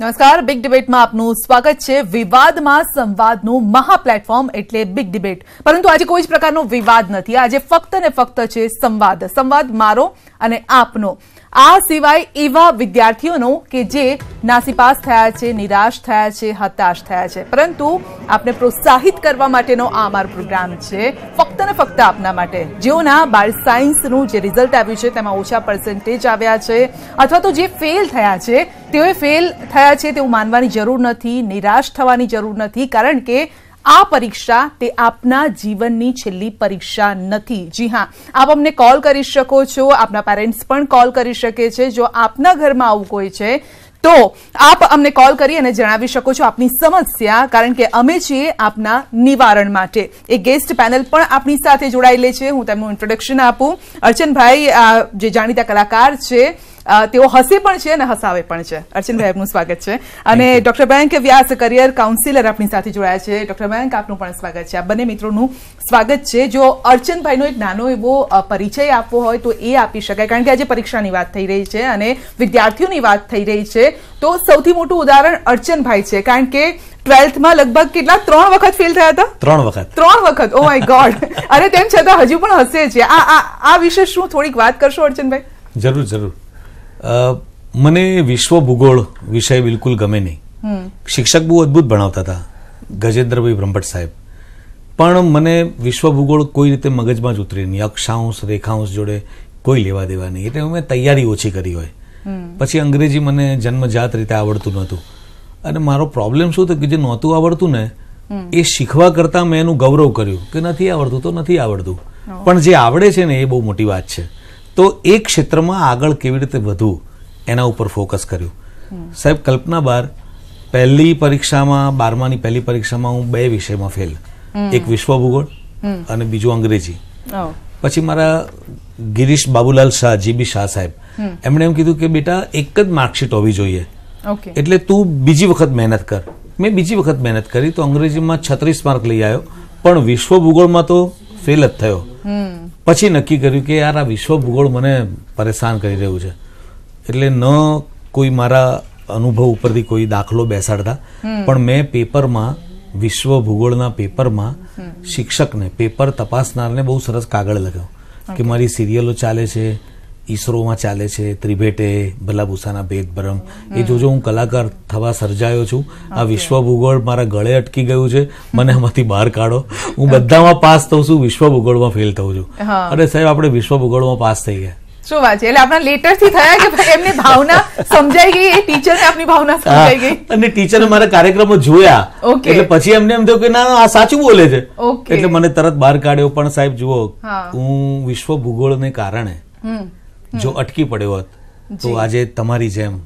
નમસ્કાર બિગ ડિબેટમાં આપનું સ્વાગત છે વિવાદમાં સંવાદનું મહાપ્લેટફોર્મ એટલે બિગ ડિબેટ પરંતુ આજે કોઈ જ પ્રકારનો વિવાદ નથી આજે ફક્ત ને ફક્ત છે સંવાદ સંવાદ મારો અને આપનો આ સિવાય એવા વિદ્યાર્થીઓનો કે જે નાસીપાસ થયા છે નિરાશ થયા છે હતાશ થયા છે પરંતુ આપણે પ્રોત્સાહિત કરવા માટેનો આ અમારો પ્રોગ્રામ છે ફક્ત ને ફક્ત આપના માટે જેઓના બાળ સાયન્સનું જે રિઝલ્ટ આવ્યું છે તેમાં ઓછા પર્સન્ટેજ આવ્યા છે અથવા તો જે ફેલ થયા છે તેઓએ ફેલ થયા છે તેવું માનવાની જરૂર નથી નિરાશ થવાની જરૂર નથી કારણ કે આ પરીક્ષા તે આપના જીવનની છેલ્લી પરીક્ષા નથી જી હા આપ અમને કોલ કરી શકો છો આપના પેરેન્ટ્સ પણ કોલ કરી શકે છે જો આપના ઘરમાં આવું કોઈ છે તો આપ અમને કોલ કરી અને જણાવી શકો છો આપની સમસ્યા કારણ કે અમે છીએ આપના નિવારણ માટે એ ગેસ્ટ પેનલ પણ આપની સાથે જોડાયેલી છે હું તેમનું ઇન્ટ્રોડક્શન આપું અર્ચનભાઈ જે જાણીતા કલાકાર છે તેઓ હસે પણ છે અને હસાવે પણ છે અર્ચનભાઈ આપનું સ્વાગત છે અને doctor Mayank Vyas career counsellor આપણી સાથે જોડાયા છે ડોક્ટર મયંક આપનું પણ સ્વાગત છે આ બંને મિત્રોનું સ્વાગત છે જો અર્ચનભાઈનો એક નાનો એવો પરિચય આપવો હોય તો એ આપી શકાય કારણ કે આજે પરીક્ષાની વાત થઈ રહી છે અને વિદ્યાર્થીઓની વાત થઈ રહી છે તો સૌથી મોટું ઉદાહરણ અર્ચનભાઈ છે કારણ કે ટ્વેલ્થમાં લગભગ કેટલા ત્રણ વખત ફેલ થયા હતા ત્રણ વખત ત્રણ વખત ઓ માય ગોડ અને તેમ છતાં હજુ પણ હસે છે આ આ વિશે શું થોડીક વાત કરશો અર્ચનભાઈ જરૂર જરૂર મને વિશ્વ ભૂગોળ વિષય બિલકુલ ગમે નહીં શિક્ષક બહુ અદભુત ભણાવતા હતા ગજેન્દ્રભાઈ બ્રહ્મભટ્ટ સાહેબ પણ મને વિશ્વ ભૂગોળ કોઈ રીતે મગજમાં જ ઉતરી નહીં અક્ષાંશ રેખાંશ જોડે કોઈ લેવા દેવા નહીં એટલે મેં તૈયારી ઓછી કરી હોય પછી અંગ્રેજી મને જન્મજાત રીતે આવડતું નહોતું અને મારો પ્રોબ્લેમ શું હતો કે જે નહોતું આવડતું ને એ શીખવા કરતાં મેં એનું ગૌરવ કર્યું કે નથી આવડતું તો નથી આવડતું પણ જે આવડે છે ને એ બહુ મોટી વાત છે તો એ ક્ષેત્રમાં આગળ કેવી રીતે વધવું એના ઉપર ફોકસ કર્યું સાહેબ કલ્પના બાર પહેલી પરીક્ષામાં બારમાની પહેલી પરીક્ષામાં હું બે વિષયમાં ફેલ એક વિશ્વ ભૂગોળ અને બીજું અંગ્રેજી પછી મારા ગિરીશ બાબુલાલ શાહ જીબી શાહ સાહેબ એમણે એમ કીધું કે બેટા એક જ માર્કશીટ હોવી જોઈએ એટલે તું બીજી વખત મહેનત કર મેં બીજી વખત મહેનત કરી તો અંગ્રેજીમાં છત્રીસ માર્ક લઈ આવ્યો પણ વિશ્વ ભૂગોળમાં તો ફેલ જ થયો પછી નક્કી કર્યું કે યાર આ વિશ્વ ભૂગોળ મને પરેશાન કરી રહ્યું છે એટલે ન કોઈ મારા અનુભવ ઉપરથી કોઈ દાખલો બેસાડતા પણ મેં પેપરમાં વિશ્વ ભૂગોળના પેપરમાં શિક્ષકને પેપર તપાસનારને બહુ સરસ કાગળ લખ્યો કે મારી સિરિયલો ચાલે છે ઈસરોમાં ચાલે છે ત્રિભેટે ભલાભૂસાના ભેદભરમ એ જોજો હું કલાકાર થવા સર્જાયો છું આ વિશ્વ ભૂગોળ મારા ગળે અટકી ગયું છે મને આમાંથી બહાર કાઢો હું બધામાં પાસ થઉં છું વિશ્વ ભૂગોળમાં ફેલ થઉં છું અરે સાહેબ આપણે વિશ્વ ભૂગોળમાં પાસ થઈ ગયા શું વાત છે એટલે આપણા લેટર થી થયા કે એમની ભાવના સમજાઈ ગઈ એ ટીચર ને આપની ભાવના સમજાઈ ગઈ અને ટીચરે મારા કાર્યક્રમો જોયા એટલે પછી એમને એમ થયું કે ના આ સાચું બોલે છે એટલે મને તરત બહાર કાઢ્યો પણ સાહેબ જુઓ હું વિશ્વ ભૂગોળ ને કારણે જો અટકી પડ્યો હોત તો આજે તમારી જેમ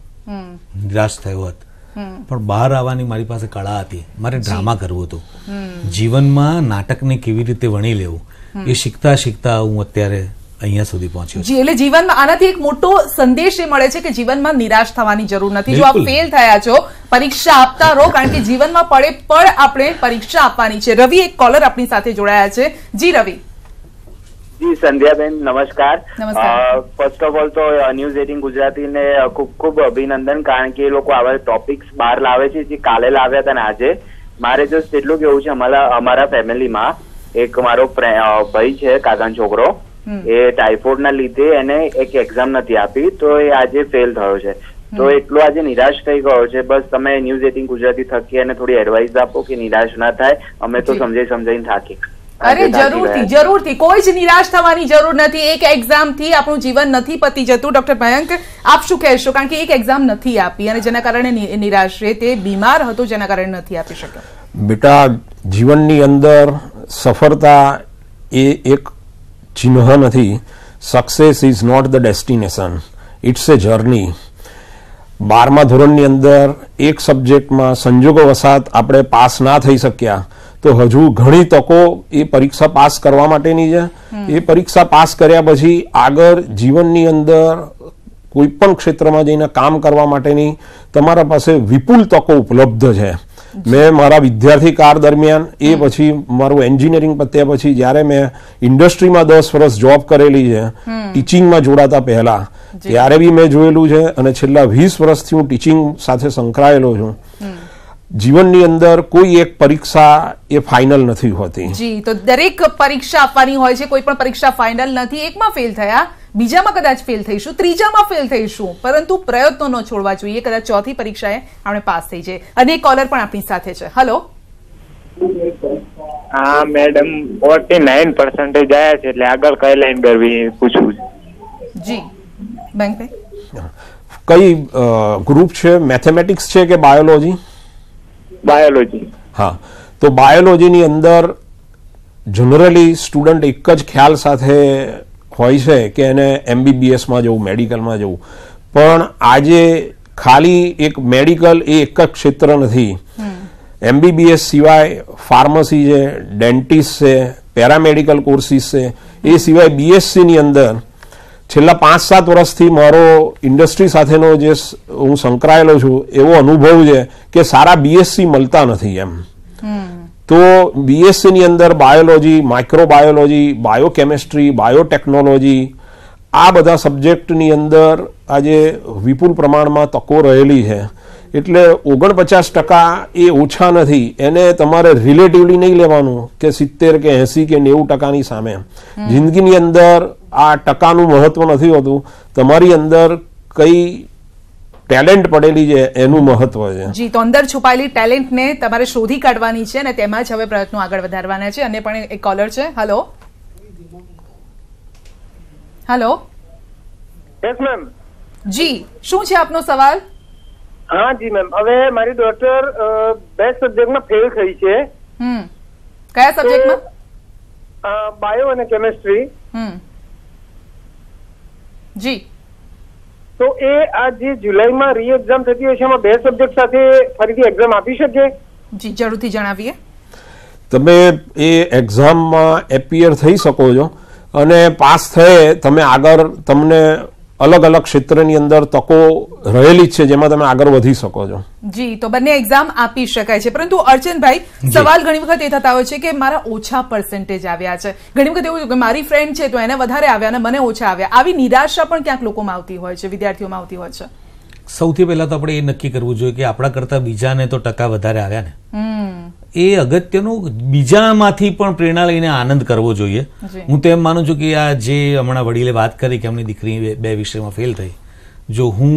નિરાશ થયો હોત પણ બહાર આવવાની મારી પાસે કળા હતી મારે ડ્રામા કરવું હતું જીવનમાં નાટકને કેવી રીતે વણી લેવું એ શીખતા શીખતા હું અત્યારે અહીંયા સુધી પહોંચ્યો જી એટલે જીવનમાં આનાથી એક મોટો સંદેશ એ મળે છે કે જીવનમાં નિરાશ થવાની જરૂર નથી જો આપ ફેલ થયા છો પરીક્ષા આપતા રહો કારણ કે જીવનમાં પડે પણ આપણે પરીક્ષા આપવાની છે રવિ એક કોલર આપણી સાથે જોડાયા છે જી રવિ જી સંધ્યાબેન નમસ્કાર ફર્સ્ટ ઓફ ઓલ તો ન્યૂઝ એટીન ને ખૂબ ખૂબ અભિનંદન કારણ કે એ લોકો આવા ટોપિક્સ બહાર લાવે છે જે કાલે લાવ્યા હતા ને આજે મારે જસ્ટ એટલું કેવું છે અમારા અમારા ફેમિલીમાં એક મારો ભાઈ છે કાકાન છોકરો એ ના લીધે એને એક એક્ઝામ નથી આપી તો એ આજે ફેલ થયો છે તો એટલો આજે નિરાશ થઈ ગયો છે બસ તમે ન્યૂઝ એટીન ગુજરાતી થકી અને થોડી એડવાઇસ આપો કે નિરાશ ના થાય અમે તો સમજાઈ સમજાઈને થાકી અરે જરૂરથી જરૂરથી કોઈ જ નિરાશ થવાની જરૂર નથી એક એક્ઝામ થી આપણું જીવન નથી પતી જતું ડોક્ટર ભયંક આપ શું કહેશો કારણ કે એક એક્ઝામ નથી આપી અને જેના કારણે નિરાશ છે તે બીમાર હતો જેના કારણે નથી આપી શક્યો બેટા જીવનની અંદર સફળતા એ એક ચિહ્ન નથી success is not the destination it's a journey બારમા ધોરણની અંદર એક સબ્જેક્ટમાં સંજોગો વસાત આપણે પાસ ના થઈ શક્યા તો હજુ ઘણી તકો એ પરીક્ષા પાસ કરવા માટેની છે એ પરીક્ષા પાસ કર્યા પછી આગળ જીવનની અંદર કોઈ પણ ક્ષેત્રમાં જઈને કામ કરવા માટેની તમારા પાસે વિપુલ તકો ઉપલબ્ધ છે મેં મારા વિદ્યાર્થી કાર દરમિયાન એ પછી મારું એન્જિનિયરિંગ પત્યા પછી જ્યારે મેં ઇન્ડસ્ટ્રીમાં દસ વર્ષ જોબ કરેલી છે ટીચિંગમાં જોડાતા પહેલા ત્યારે બી મેં જોયેલું છે અને છેલ્લા વીસ વર્ષથી હું ટીચિંગ સાથે સંકળાયેલો છું જીવનની અંદર કોઈ એક પરીક્ષા એ ફાઇનલ નથી હોતી જી તો દરેક પરીક્ષા આપવાની હોય છે કોઈ પણ પરીક્ષા ફાઇનલ નથી એકમાં ફેલ થયા બીજામાં કદાચ ફેલ થઈશું ત્રીજામાં ફેલ થઈશું પરંતુ પ્રયત્નો ન છોડવા જોઈએ કદાચ ચોથી પરીક્ષાએ આપણે પાસ થઈ જાય અને કોલર પણ આપણી સાથે છે હલો હા મેડમ ફોર્ટી નાઇન પર્સન્ટેજ આવ્યા છે એટલે આગળ કઈ લાઈન કરવી પૂછવું જી બેંક કઈ ગ્રુપ છે મેથેમેટિક્સ છે કે બાયોલોજી બાયોલોજી હા તો બાયોલોજીની અંદર જનરલી સ્ટુડન્ટ એક જ ખ્યાલ સાથે હોય છે કે એને એમબીબીએસમાં જવું મેડિકલમાં જવું પણ આજે ખાલી એક મેડિકલ એ એક જ ક્ષેત્ર નથી એમબીબીએસ સિવાય ફાર્મસી છે ડેન્ટિસ્ટ છે પેરામેડિકલ કોર્સિસ છે એ સિવાય બીએસસીની અંદર છેલ્લા પાંચ સાત વર્ષથી મારો ઇન્ડસ્ટ્રી સાથેનો જે હું સંકળાયેલો છું એવો અનુભવ છે કે સારા બીએસસી મળતા નથી એમ તો બીએસસીની અંદર બાયોલોજી માઇક્રોબાયોલોજી બાયોકેમિસ્ટ્રી બાયોટેકનોલોજી આ બધા સબ્જેક્ટની અંદર આજે વિપુલ પ્રમાણમાં તકો રહેલી છે એટલે ઓગણપચાસ ટકા એ ઓછા નથી એને તમારે રિલેટિવલી નહીં લેવાનું કે સિત્તેર કે એંસી કે નેવું ટકાની સામે જિંદગીની અંદર આ ટકાનું મહત્વ નથી હોતું તમારી અંદર કઈ ટેલેન્ટ પડેલી છે એનું મહત્વ છે જી તો અંદર છુપાયેલી ટેલેન્ટને તમારે શોધી કાઢવાની છે અને તેમાં જ હવે પ્રયત્નો આગળ વધારવાના છે અને પણ એક કોલર છે હલો હલો યસ મેમ જી શું છે આપનો સવાલ હા જી મેમ હવે મારી ડોક્ટર બે સબ્જેક્ટમાં ફેલ થઈ છે હમ કયા સબ્જેક્ટમાં બાયો અને કેમેસ્ટ્રી હમ જી તો એ આ જે જુલાઈમાં રી એક્ઝામ થતી હોય છે એમાં બે સબ્જેક્ટ સાથે ફરીથી એક્ઝામ આપી શકીએ જી જરૂરથી જણાવીએ તમે એ એક્ઝામમાં એપિયર થઈ શકો છો અને પાસ થયે તમે આગળ તમને અલગ અલગ ક્ષેત્રની અંદર તકો રહેલી છે જેમાં તમે આગળ વધી શકો છો જી તો બંને એક્ઝામ આપી શકાય છે પરંતુ અર્ચનભાઈ સવાલ ઘણી વખત એ થતા હોય છે કે મારા ઓછા પર્સન્ટેજ આવ્યા છે ઘણી વખત એવું કે મારી ફ્રેન્ડ છે તો એને વધારે આવ્યા અને મને ઓછા આવ્યા આવી નિરાશા પણ ક્યાંક લોકોમાં આવતી હોય છે વિદ્યાર્થીઓમાં આવતી હોય છે સૌથી પહેલા તો આપણે એ નક્કી કરવું જોઈએ કે આપણા કરતા બીજાને તો ટકા વધારે આવ્યા ને એ અગત્યનું બીજામાંથી પણ પ્રેરણા લઈને આનંદ કરવો જોઈએ હું તો એમ માનું છું કે આ જે હમણાં વડીલે વાત કરી કે એમની દીકરી બે વિષયમાં ફેલ થઈ જો હું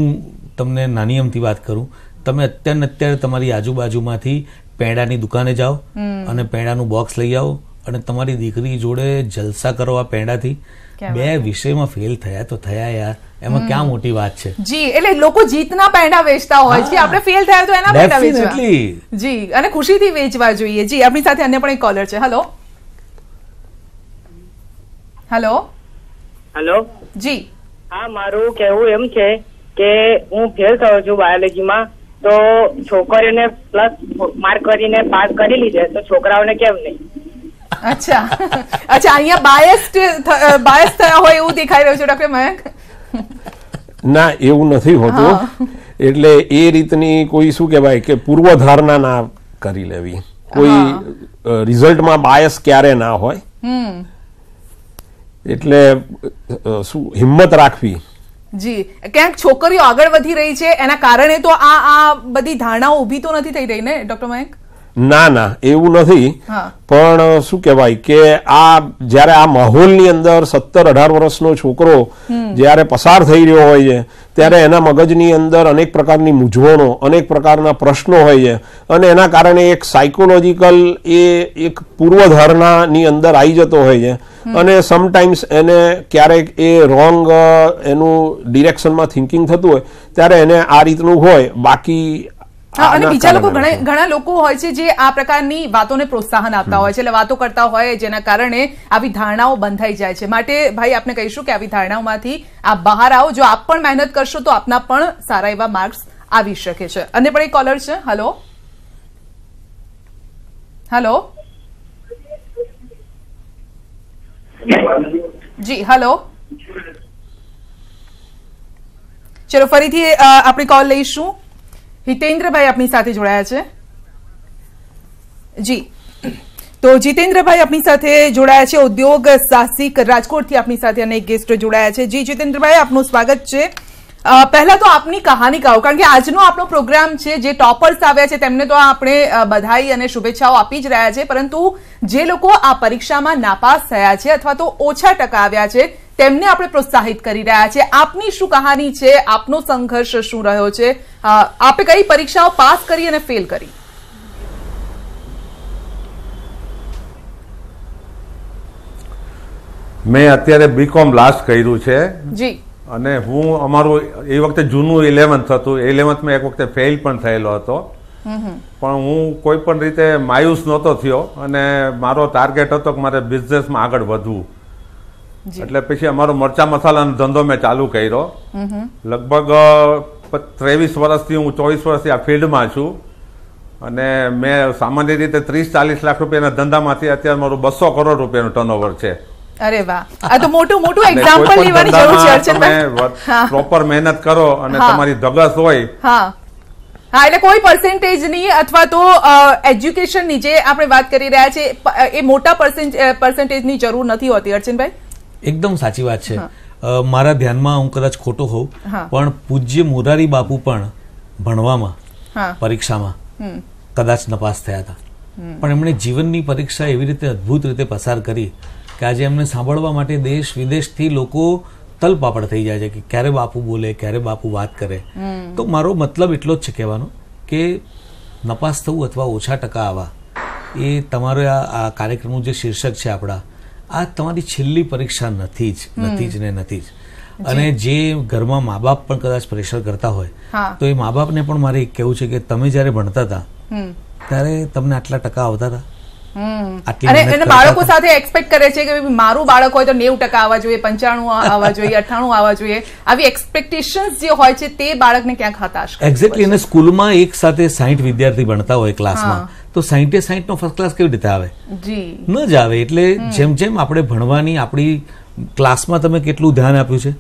તમને નાની અમથી વાત કરું તમે અત્યારે અત્યારે તમારી આજુબાજુમાંથી પેંડાની દુકાને જાઓ અને પેંડાનું બોક્સ લઈ આવો અને તમારી દીકરી જોડે જલસા કરો આ પેંડાથી બે વિષયમાં ફેલ થયા તો થયા યાર એમાં ક્યાં મોટી વાત છે જી એટલે લોકો જીતના પેંડા વેચતા હોય છે આપણે ફેલ થયા તો એના પેંડા વેચવા જી અને ખુશીથી વેચવા જોઈએ જી આપણી સાથે અન્ય પણ એક કોલર છે હેલો હેલો હેલો જી હા મારું કહેવું એમ છે કે હું ફેલ થયો છું બાયોલોજીમાં તો છોકરીઓને પ્લસ માર્ક કરીને પાસ કરી લીધે તો છોકરાઓને કેમ નહીં અચ્છા અચ્છા અહીંયા બાયસ્ડ બાયસ થયા હોય એવું દેખાઈ રહ્યું છે ડોક્ટર મયંક ના એવું નથી હોતું એટલે એ રીતની કોઈ શું કહેવાય કે પૂર્વધારણા ના કરી લેવી કોઈ રિઝલ્ટમાં બાયસ ક્યારે ના હોય એટલે શું હિંમત રાખવી જી ક્યાંક છોકરીઓ આગળ વધી રહી છે એના કારણે તો આ આ બધી ધારણાઓ ઉભી તો નથી થઈ રહી ને ડોક્ટર મયંક ના ના એવું નથી પણ શું કહેવાય કે આ જ્યારે આ માહોલની અંદર સત્તર અઢાર વર્ષનો છોકરો જ્યારે પસાર થઈ રહ્યો હોય છે ત્યારે એના મગજની અંદર અનેક પ્રકારની મૂંઝવણો અનેક પ્રકારના પ્રશ્નો હોય છે અને એના કારણે એક સાયકોલોજીકલ એ એક પૂર્વધારણાની અંદર આવી જતો હોય છે અને સમટાઈમ્સ એને ક્યારેક એ રોંગ એનું ડિરેક્શનમાં થિંકિંગ થતું હોય ત્યારે એને આ રીતનું હોય બાકી હા અને બીજા લોકો ઘણા લોકો હોય છે જે આ પ્રકારની વાતોને પ્રોત્સાહન આપતા હોય છે એટલે વાતો કરતા હોય જેના કારણે આવી ધારણાઓ બંધાઈ જાય છે માટે ભાઈ આપને કહીશું કે આવી ધારણાઓમાંથી આપ બહાર આવો જો આપ પણ મહેનત કરશો તો આપના પણ સારા એવા માર્ક્સ આવી શકે છે અને પણ એક કોલર છે હલો હલો જી હલો ચલો ફરીથી આપણે કોલ લઈશું હિતેન્દ્રભાઈ આપની સાથે જોડાયા છે જી તો જીતેન્દ્રભાઈ આપની સાથે જોડાયા છે ઉદ્યોગ સાહસિક રાજકોટથી આપની સાથે અનેક ગેસ્ટ જોડાયા છે જી જીતેન્દ્રભાઈ આપનું સ્વાગત છે પહેલા તો આપની કહાની કહો કારણ કે આજનો આપણો પ્રોગ્રામ છે જે ટોપર્સ આવ્યા છે તેમને તો આપણે બધાઈ અને શુભેચ્છાઓ આપી જ રહ્યા છે પરંતુ જે લોકો આ પરીક્ષામાં નાપાસ થયા છે અથવા તો ઓછા ટકા આવ્યા છે તેમને આપણે પ્રોત્સાહિત કરી રહ્યા છે આપની શું કહાની છે આપનો સંઘર્ષ શું રહ્યો છે આપે કઈ પરીક્ષાઓ પાસ કરી અને ફેલ કરી મેં અત્યારે બીકોમ લાસ્ટ કર્યું છે જી અને હું અમારું એ વખતે જૂનું ઇલેવન્થ હતું ઇલેવન્થમાં એક વખતે ફેલ પણ થયેલો હતો પણ હું કોઈ પણ રીતે માયુસ નહોતો થયો અને મારો ટાર્ગેટ હતો કે મારે બિઝનેસમાં આગળ વધવું એટલે પછી અમારો મરચા મસાલાનો ધંધો મેં ચાલુ કર્યો લગભગ ત્રેવીસ વર્ષથી હું ચોવીસ વર્ષથી આ ફિલ્ડમાં છું અને મેં સામાન્ય રીતે ત્રીસ ચાલીસ લાખ રૂપિયાના ધંધામાંથી અત્યારે મારું બસો કરોડ રૂપિયાનું ટર્નઓવર છે અરે વાહ આ તો મોટું મોટું એક્ઝામ્પલ લેવાની જરૂર છે અર્ચના પ્રોપર મહેનત કરો અને તમારી ધગસ હોય હા હા એટલે કોઈ પર્સેન્ટેજની અથવા તો એજ્યુકેશન ની જે આપણે વાત કરી રહ્યા છે એ મોટા પર્સેન્ટેજની જરૂર નથી હોતી અર્ચનભાઈ એકદમ સાચી વાત છે મારા ધ્યાનમાં હું કદાચ ખોટો હોઉં પણ પૂજ્ય મોરારી બાપુ પણ ભણવામાં પરીક્ષામાં કદાચ નપાસ થયા હતા પણ એમણે જીવનની પરીક્ષા એવી રીતે અદ્ભુત રીતે પસાર કરી કે આજે એમને સાંભળવા માટે દેશ વિદેશથી લોકો તલપાપડ થઈ જાય છે કે ક્યારે બાપુ બોલે ક્યારે બાપુ વાત કરે તો મારો મતલબ એટલો જ છે કહેવાનો કે નપાસ થવું અથવા ઓછા ટકા આવા એ તમારો આ કાર્યક્રમનું જે શીર્ષક છે આપણા આ તમારી છેલ્લી પરીક્ષા નથી જ નથી જ ને નથી જ અને જે ઘરમાં મા બાપ પણ કદાચ પ્રેશર કરતા હોય તો એ મા બાપને પણ મારે કેવું છે કે તમે જ્યારે ભણતા હતા ત્યારે તમને આટલા ટકા આવતા હતા અને બાળકો સાથે એક્સપેક્ટ કરે છે કે મારું બાળક હોય તો નેવું ટકા આવવા જોઈએ પંચાણું આવવા જોઈએ અઠાણું આવવા જોઈએ આવી એક્સપેક્ટેશન જે હોય છે તે બાળકને ક્યાંક હતા એક્ઝેક્ટલી અને સ્કૂલમાં એક સાથે સાહીઠ વિદ્યાર્થી ભણતા હોય ક્લાસમાં તો સાહીઠે સાહીઠનો ફર્સ્ટ ક્લાસ કેવી રીતે આવે ન જ આવે એટલે જેમ જેમ આપણે ભણવાની આપણી ક્લાસમાં તમે કેટલું ધ્યાન આપ્યું છે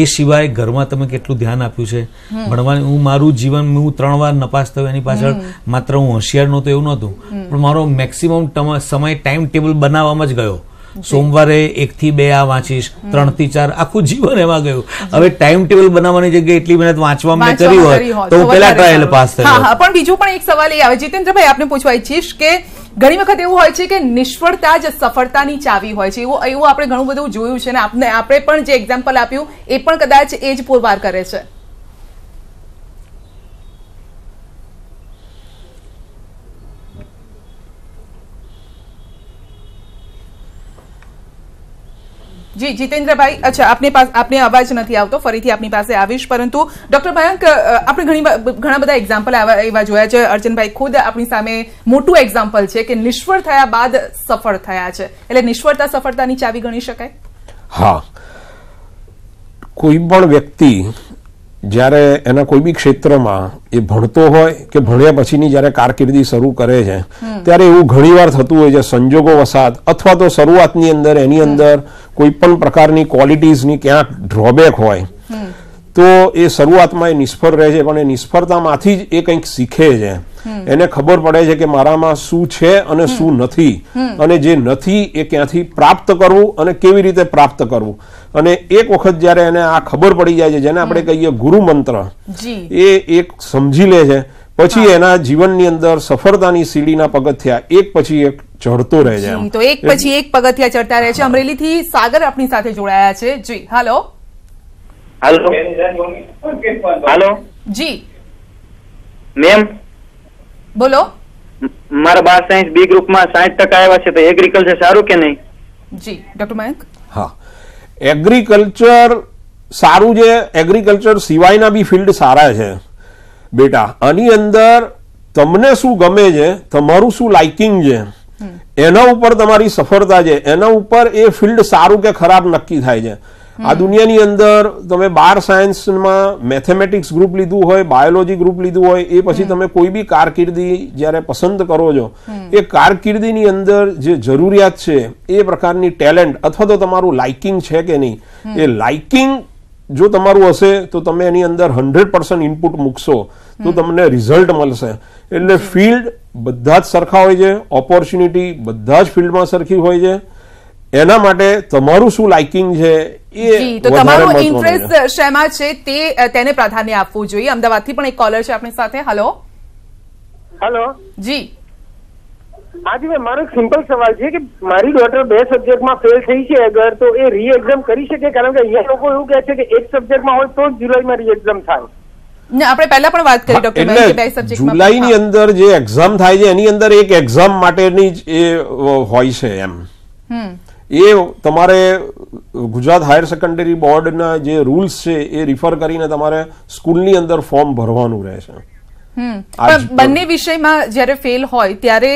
એ સિવાય ઘરમાં તમે કેટલું ધ્યાન આપ્યું છે ભણવાની હું મારું જીવન હું ત્રણ વાર નપાસ થયો એની પાછળ માત્ર હું હોશિયાર નહોતો એવું નહોતું પણ મારો મેક્સિમમ સમય ટાઈમ ટેબલ બનાવવામાં જ ગયો સોમવારે એકથી બે આ વાંચીશ ત્રણથી ચાર આખું જીવન એમાં ગયું હવે ટાઈમ ટેબલ બનાવવાની જગ્યાએ એટલી મહેનત વાંચવા મેં કરી હોય તો પેલા ટ્રાયલ પાસ થયો પણ બીજું પણ એક સવાલ એ આવે જીતેન્દ્રભાઈ આપને પૂછવા ઈચ્છીશ કે ઘણી વખત એવું હોય છે કે નિષ્ફળતા જ સફળતાની ચાવી હોય છે એવું એવું આપણે ઘણું બધું જોયું છે ને આપણે આપણે પણ જે એક્ઝામ્પલ આપ્યું એ પણ કદાચ એ જ પુરવાર કરે છે જી જીતેન્દ્રભાઈ અચ્છા આપની પાસે આપને અવાજ નથી આવતો ફરીથી આપની પાસે આવીશ પરંતુ ડોક્ટર મયંક આપણે ઘણી ઘણા બધા એક્ઝામ્પલ એવા જોયા છે અર્જનભાઈ ખુદ આપણી સામે મોટું એક્ઝામ્પલ છે કે નિષ્ફળ થયા બાદ સફળ થયા છે એટલે નિષ્ફળતા સફળતાની ચાવી ગણી શકાય હા કોઈ પણ વ્યક્તિ જ્યારે એના કોઈ બી ક્ષેત્રમાં એ ભણતો હોય કે ભણ્યા પછીની જ્યારે કારકિર્દી શરૂ કરે છે ત્યારે એવું ઘણીવાર થતું હોય છે સંજોગો વસાત અથવા તો શરૂઆતની અંદર એની અંદર કોઈ પણ પ્રકારની ક્વોલિટીઝની ક્યાંક ડ્રોબેક હોય તો એ શરૂઆતમાં એ નિષ્ફળ રહે છે પણ એ નિષ્ફળતામાંથી જ એ કંઈક શીખે છે એને ખબર પડે છે કે મારામાં શું છે અને શું નથી અને જે નથી એ ક્યાંથી પ્રાપ્ત કરવું અને કેવી રીતે પ્રાપ્ત કરવું અને એક વખત જ્યારે એને આ ખબર પડી જાય છે જેને આપણે કહીએ ગુરુ મંત્ર એ એક સમજી લે છે પછી એના જીવનની અંદર સફળતાની સીડીના પગથિયા એક પછી એક ચડતો રહે છે તો એક પછી એક પગથિયા ચડતા રહે છે અમરેલીથી સાગર આપણી સાથે જોડાયા છે જી હાલો હાલો હાલો જી મેમ બોલો મારા બાર સાયન્સ બી ગ્રુપમાં સાઠ ટકા આવ્યા છે તો એગ્રીકલ્ચર સારું કે નહીં જી ડોક્ટર મયંક હા એગ્રીકલ્ચર સારું છે એગ્રીકલ્ચર સિવાયના બી ફિલ્ડ સારા છે બેટા આની અંદર તમને શું ગમે છે તમારું શું લાઇકિંગ છે એના ઉપર તમારી સફળતા છે એના ઉપર એ ફિલ્ડ સારું કે ખરાબ નક્કી થાય છે આ દુનિયાની અંદર તમે બાર સાયન્સમાં મેથેમેટિક્સ ગ્રુપ લીધું હોય બાયોલોજી ગ્રુપ લીધું હોય એ પછી તમે કોઈ બી કારકિર્દી જ્યારે પસંદ કરો છો એ કારકિર્દીની અંદર જે જરૂરિયાત છે એ પ્રકારની ટેલેન્ટ અથવા તો તમારું લાઇકિંગ છે કે નહીં એ લાઇકિંગ જો તમારું હશે તો તમે એની અંદર હંડ્રેડ પર્સન્ટ ઇનપુટ મૂકશો તો તમને રિઝલ્ટ મળશે એટલે ફિલ્ડ બધા જ સરખા હોય છે ઓપોર્ચ્યુનિટી બધા જ ફિલ્ડમાં સરખી હોય છે એના માટે તમારું શું લાઇકિંગ છે એ તો શેમાં છે તે તેને પ્રાધાન્ય આપવું જોઈએ અમદાવાદથી પણ એક કોલર છે આપણી સાથે હેલો હલો જી આજે મારો સિમ્પલ સવાલ છે કે મારી ડોટર બે સબ્જેક્ટમાં ફેલ થઈ છે અગર તો એ રી એક્ઝામ કરી શકે કારણ કે અહીંયા લોકો એવું કહે છે કે એક સબ્જેક્ટમાં હોય તો જ જુલાઈમાં રી એક્ઝામ થાય આપણે પહેલા પણ વાત કરી ડોક્ટર બે સબ્જેક્ટમાં જુલાઈની અંદર જે એક્ઝામ થાય છે એની અંદર એક એક્ઝામ માટેની એ હોય છે એમ હમ એ તમારે ગુજરાત હાયર સેકન્ડરી બોર્ડના જે રૂલ્સ છે એ રિફર કરીને તમારે સ્કૂલની અંદર ફોર્મ ભરવાનું રહેશે બંને વિષયમાં જ્યારે ફેલ હોય ત્યારે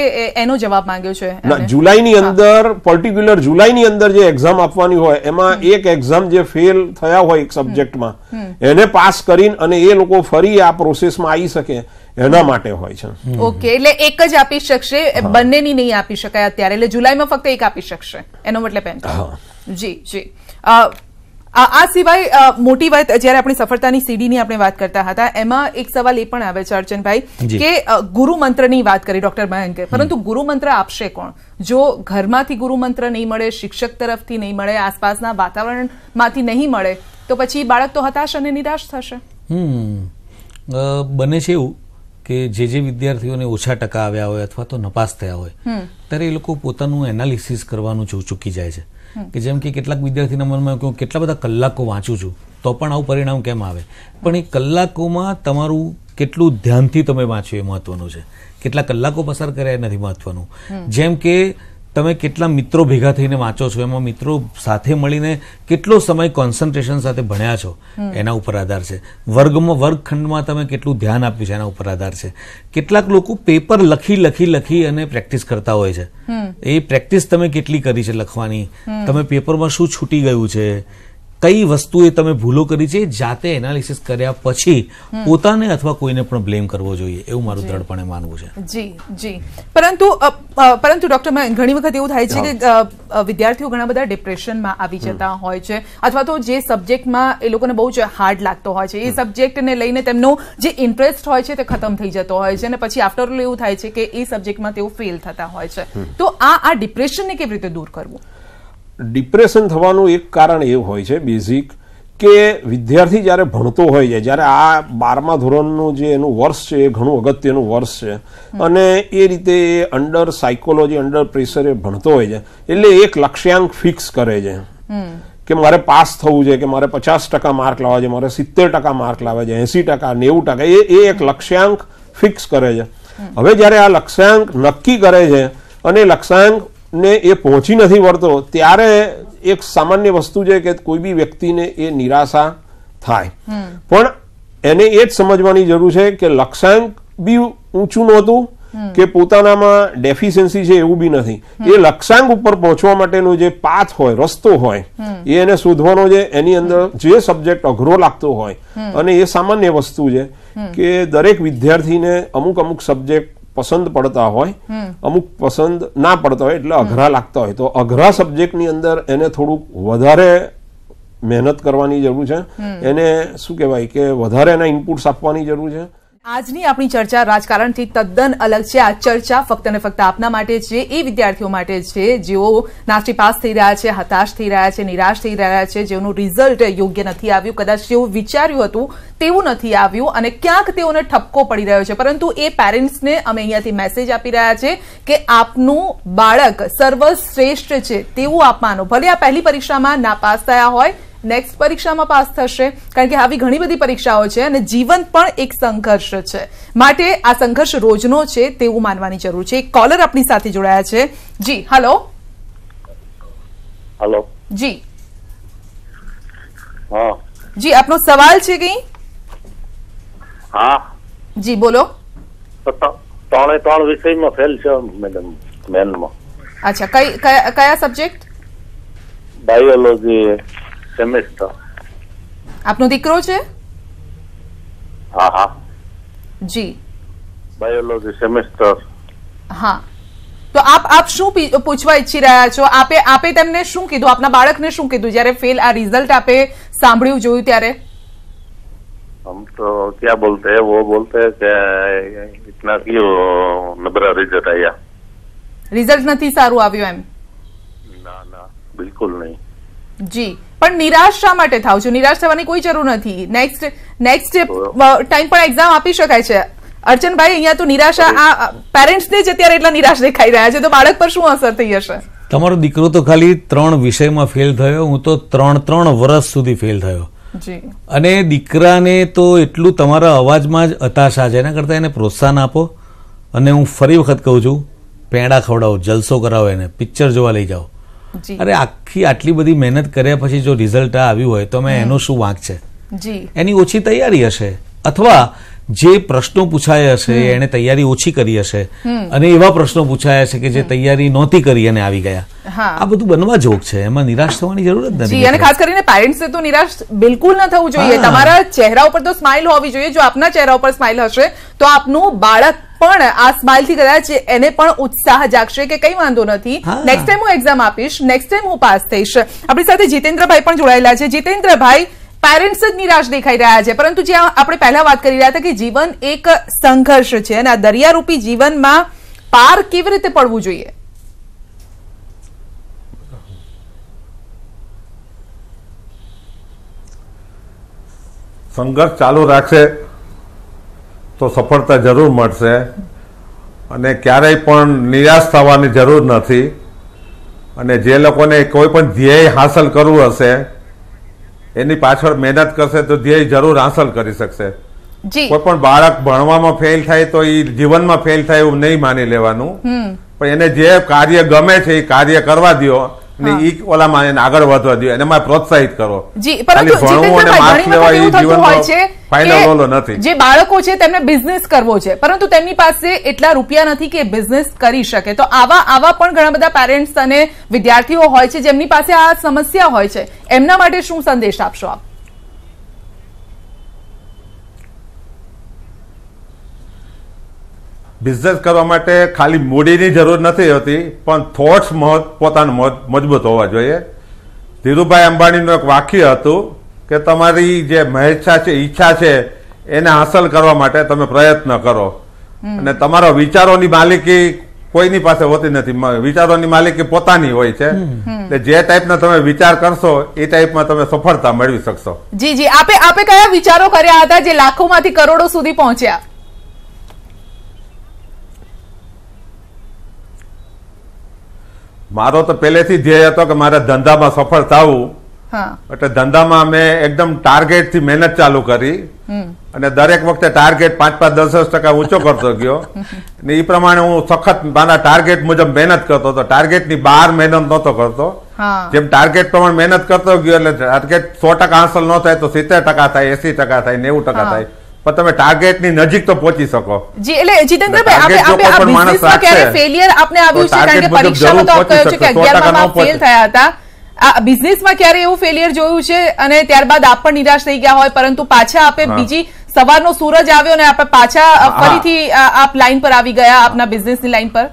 એનો જવાબ માંગ્યો છે જુલાઈની અંદર પર્ટિક્યુલર જુલાઈની અંદર જે એક્ઝામ આપવાની હોય એમાં એક એક્ઝામ જે ફેલ થયા હોય એક સબ્જેક્ટમાં એને પાસ કરીને અને એ લોકો ફરી આ પ્રોસેસમાં આવી શકે એના માટે હોય છે ઓકે એટલે એક જ આપી શકશે બંનેની નહીં આપી શકાય અત્યારે એટલે જુલાઈમાં ફક્ત એક આપી શકશે એનો મતલબ એમ જી જી આ સિવાય મોટી વાત જ્યારે આપણે સફળતાની સીડીની આપણે વાત કરતા હતા એમાં એક સવાલ એ પણ આવે છે અર્ચનભાઈ કે ગુરુ મંત્રની વાત કરી ડોક્ટર મયંકે પરંતુ ગુરુ મંત્ર આપશે કોણ જો ઘરમાંથી ગુરુમંત્ર નહીં મળે શિક્ષક તરફથી નહીં મળે આસપાસના વાતાવરણમાંથી નહીં મળે તો પછી બાળક તો હતાશ અને નિરાશ થશે બને છે એવું કે જે જે વિદ્યાર્થીઓને ઓછા ટકા આવ્યા હોય અથવા તો નપાસ થયા હોય ત્યારે એ લોકો પોતાનું એનાલિસિસ કરવાનું ચૂકી જાય છે કે જેમ કે કેટલાક વિદ્યાર્થીના મનમાં કે કેટલા બધા કલાકો વાંચું છું તો પણ આવું પરિણામ કેમ આવે પણ એ કલાકોમાં તમારું કેટલું ધ્યાનથી તમે વાંચ્યું એ મહત્વનું છે કેટલા કલાકો પસાર કર્યા એ નથી મહત્વનું જેમ કે તમે કેટલા મિત્રો ભેગા થઈને વાંચો છો એમાં મિત્રો સાથે મળીને કેટલો સમય કોન્સન્ટ્રેશન સાથે ભણ્યા છો એના ઉપર આધાર છે વર્ગમાં વર્ગખંડમાં તમે કેટલું ધ્યાન આપ્યું છે એના ઉપર આધાર છે કેટલાક લોકો પેપર લખી લખી લખી અને પ્રેક્ટિસ કરતા હોય છે એ પ્રેક્ટિસ તમે કેટલી કરી છે લખવાની તમે પેપરમાં શું છૂટી ગયું છે કઈ વસ્તુ એ તમે ભૂલો કરી છે જાતે એનાલિસિસ કર્યા પછી પોતાને અથવા કોઈને પણ બ્લેમ કરવો જોઈએ એવું મારું દ્રઢપણે માનવું છે જી જી પરંતુ પરંતુ ડોક્ટર ઘણી વખત એવું થાય છે કે વિદ્યાર્થીઓ ઘણા બધા ડિપ્રેશનમાં આવી જતા હોય છે અથવા તો જે સબ્જેક્ટમાં એ લોકોને બહુ જ હાર્ડ લાગતો હોય છે એ સબ્જેક્ટને લઈને તેમનો જે ઇન્ટરેસ્ટ હોય છે તે ખતમ થઈ જતો હોય છે અને પછી આફ્ટર એવું થાય છે કે એ સબ્જેક્ટમાં તેઓ ફેલ થતા હોય છે તો આ આ ડિપ્રેશનને કેવી રીતે દૂર કરવું ડિપ્રેશન થવાનું એક કારણ એ હોય છે બેઝિક કે વિદ્યાર્થી જ્યારે ભણતો હોય છે જ્યારે આ બારમા ધોરણનું જે એનું વર્ષ છે એ ઘણું અગત્યનું વર્ષ છે અને એ રીતે એ અંડર સાયકોલોજી અંડર પ્રેશરે ભણતો હોય છે એટલે એક લક્ષ્યાંક ફિક્સ કરે છે કે મારે પાસ થવું છે કે મારે પચાસ ટકા માર્ક લાવવા છે મારે સિત્તેર ટકા માર્ક લાવવા છે એંસી ટકા નેવું ટકા એ એ એક લક્ષ્યાંક ફિક્સ કરે છે હવે જ્યારે આ લક્ષ્યાંક નક્કી કરે છે અને લક્ષ્યાંક ને એ પહોંચી નથી વળતો ત્યારે એક સામાન્ય વસ્તુ છે કે કોઈ બી વ્યક્તિને એ નિરાશા થાય પણ એને એ જ સમજવાની જરૂર છે કે લક્ષ્યાંક બી ઊંચું નહોતું કે પોતાનામાં ડેફિશિયન્સી છે એવું બી નથી એ લક્ષ્યાંક ઉપર પહોંચવા માટેનો જે પાથ હોય રસ્તો હોય એ એને શોધવાનો છે એની અંદર જે સબ્જેક્ટ અઘરો લાગતો હોય અને એ સામાન્ય વસ્તુ છે કે દરેક વિદ્યાર્થીને અમુક અમુક સબ્જેક્ટ પસંદ પડતા હોય અમુક પસંદ ના પડતા હોય એટલે અઘરા લાગતા હોય તો અઘરા સબ્જેક્ટની અંદર એને થોડુંક વધારે મહેનત કરવાની જરૂર છે એને શું કહેવાય કે વધારે એના ઇનપુટ્સ આપવાની જરૂર છે આજની આપણી ચર્ચા રાજકારણથી તદ્દન અલગ છે આ ચર્ચા ફક્ત અને ફક્ત આપના માટે છે એ વિદ્યાર્થીઓ માટે છે જેઓ નાસ્ટી પાસ થઈ રહ્યા છે હતાશ થઈ રહ્યા છે નિરાશ થઈ રહ્યા છે જેઓનું રિઝલ્ટ યોગ્ય નથી આવ્યું કદાચ જેવું વિચાર્યું હતું તેવું નથી આવ્યું અને ક્યાંક તેઓને ઠપકો પડી રહ્યો છે પરંતુ એ પેરેન્ટ્સને અમે અહીંયાથી મેસેજ આપી રહ્યા છે કે આપનું બાળક સર્વશ્રેષ્ઠ છે તેવું આપવાનું ભલે આ પહેલી પરીક્ષામાં નાપાસ થયા હોય નેક્સ્ટ પરીક્ષામાં પાસ થશે કારણ કે આવી ઘણી બધી પરીક્ષાઓ છે અને જીવન પણ એક સંઘર્ષ છે માટે આ સંઘર્ષ રોજનો છે તેવું માનવાની જરૂર છે એક કોલર આપણી સાથે જોડાયા છે જી હલો હલો જી જી આપનો સવાલ છે કઈ હા જી બોલો ત્રણે ત્રણ વિષયમાં ફેલ છે મેડમ મેનમાં અચ્છા કઈ કયા સબ્જેક્ટ બાયોલોજી સેમેસ્ટર આપનો દીકરો છે હા હા જી બાયોલોજી સેમેસ્ટર હા તો આપ આપ શું પૂછવા ઈચ્છી રહ્યા છો આપે આપે તેમને શું કીધું આપના બાળકને શું કીધું જ્યારે ફેલ આ રિઝલ્ટ આપે સાંભળ્યું જોયું ત્યારે हम तो क्या बोलते हैं वो बोलते हैं कि इतना क्यों नबरा रिजल्ट आया रिजल्ट નથી સારું આવ્યું એમ ના ના બિલકુલ નહીં જી પણ નિરાશ શા માટે થાવ છો નિરાશ થવાની કોઈ જરૂર નથી નેક્સ્ટ નેક્સ્ટ ટાઈમ પણ એક્ઝામ આપી શકાય છે અર્ચનભાઈ અહીંયા તો નિરાશા આ પેરેન્ટ્સને જ અત્યારે એટલા નિરાશ દેખાઈ રહ્યા છે તો બાળક પર શું અસર થઈ હશે તમારો દીકરો તો ખાલી ત્રણ વિષયમાં ફેલ થયો હું તો ત્રણ ત્રણ વર્ષ સુધી ફેલ થયો અને દીકરાને તો એટલું તમારા અવાજમાં જ હતાશા છે એના કરતાં એને પ્રોત્સાહન આપો અને હું ફરી વખત કહું છું પેંડા ખવડાવો જલસો કરાવો એને પિક્ચર જોવા લઈ જાઓ અરે આખી આટલી બધી મહેનત કર્યા પછી જો રિઝલ્ટ આવ્યું હોય તો મેં એનો શું વાંક છે એની ઓછી તૈયારી હશે અથવા જે પ્રશ્નો પૂછાયા હશે એને તૈયારી ઓછી કરી હશે અને એવા પ્રશ્નો પૂછાયા છે કે જે તૈયારી નહોતી કરી અને આવી ગયા આ બધું બનવા જોગ છે એમાં નિરાશ થવાની જરૂર જ નથી અને ખાસ કરીને પેરેન્ટ્સ તો નિરાશ બિલકુલ ન થવું જોઈએ તમારા ચહેરા ઉપર તો સ્માઇલ હોવી જોઈએ જો આપના ચહેરા ઉપર સ્માઇલ હશે તો આપનું બાળક પણ આ સ્માઇલથી કદાચ એને પણ ઉત્સાહ જાગશે કે કંઈ વાંધો નથી નેક્સ્ટ ટાઈમ હું એક્ઝામ આપીશ નેક્સ્ટ ટાઈમ હું પાસ થઈશ આપણી સાથે જીતેન્દ્રભાઈ પણ જોડાયેલા છે જીતેન્દ્રભાઈ પેરેન્ટ્સ જ નિરાશ દેખાઈ રહ્યા છે પરંતુ જે આપણે પહેલા વાત કરી રહ્યા હતા કે જીવન એક સંઘર્ષ છે અને આ દરિયારૂપી જીવનમાં પાર કેવી રીતે પડવું જોઈએ સંઘર્ષ ચાલુ રાખશે તો સફળતા જરૂર મળશે અને ક્યારેય પણ નિરાશ થવાની જરૂર નથી અને જે લોકોને કોઈ પણ ધ્યેય હાંસલ કરવું હશે એની પાછળ મહેનત કરશે તો ધ્યેય જરૂર હાંસલ કરી શકશે કોઈ પણ બાળક ભણવામાં ફેલ થાય તો એ જીવનમાં ફેલ થાય એવું નહીં માની લેવાનું પણ એને જે કાર્ય ગમે છે એ કાર્ય કરવા દો ને એ ઓલામાં એને આગળ વધવા દો એને પ્રોત્સાહિત કરો જી પરંતુ જીતેન્દ્રભાઈ ઘણી હોય છે ફાઇનલ નથી જે બાળકો છે તેમને બિઝનેસ કરવો છે પરંતુ તેમની પાસે એટલા રૂપિયા નથી કે બિઝનેસ કરી શકે તો આવા આવા પણ ઘણા બધા પેરેન્ટ્સ અને વિદ્યાર્થીઓ હોય છે જેમની પાસે આ સમસ્યા હોય છે એમના માટે શું સંદેશ આપશો આપ બિઝનેસ કરવા માટે ખાલી મૂડીની જરૂર નથી હોતી પણ થોટ્સ પોતાના મજબૂત હોવા જોઈએ ધીરુભાઈ અંબાણીનું એક વાક્ય હતું કે તમારી જે મહેચ્છા છે ઈચ્છા છે એને હાંસલ કરવા માટે તમે પ્રયત્ન કરો અને તમારો વિચારોની માલિકી કોઈની પાસે હોતી નથી વિચારોની માલિકી પોતાની હોય છે એટલે જે ટાઈપના તમે વિચાર કરશો એ ટાઈપમાં તમે સફળતા મેળવી શકશો જી જી આપે આપે કયા વિચારો કર્યા હતા જે લાખોમાંથી કરોડો સુધી પહોંચ્યા મારો તો પહેલેથી ધ્યેય હતો કે મારે ધંધામાં સફળ થવું એટલે ધંધામાં મેં એકદમ ટાર્ગેટ થી મહેનત ચાલુ કરી અને દરેક વખતે ટાર્ગેટ પાંચ પાંચ દસ દસ ટકા ઊંચો કરતો ગયો ને એ પ્રમાણે હું સખત મારા ટાર્ગેટ મુજબ મહેનત કરતો હતો ટાર્ગેટ ની બહાર મહેનત નહોતો કરતો જેમ ટાર્ગેટ પ્રમાણે મહેનત કરતો ગયો એટલે ટાર્ગેટ સો ટકા હાંસલ ન થાય તો સિત્તેર ટકા થાય એસી ટકા થાય નેવું ટકા થાય પણ તમે ટાર્ગેટની નજીક તો પહોંચી શકો જી એટલે જીતેન્દ્રભાઈ આપણે આ બિઝનેસમાં ક્યારે ફેલિયર આપને આવ્યું છે કારણ કે પરીક્ષામાં તો કહ્યું છે કે 11માં માં ફેલ થયા હતા આ બિઝનેસમાં ક્યારે એવું ફેલિયર જોયું છે અને ત્યારબાદ આપ પણ નિરાશ થઈ ગયા હોય પરંતુ પાછા આપે બીજી સવારનો સૂરજ આવ્યો અને આપણે પાછા ફરીથી આપ લાઈન પર આવી ગયા આપના બિઝનેસ ની લાઈન પર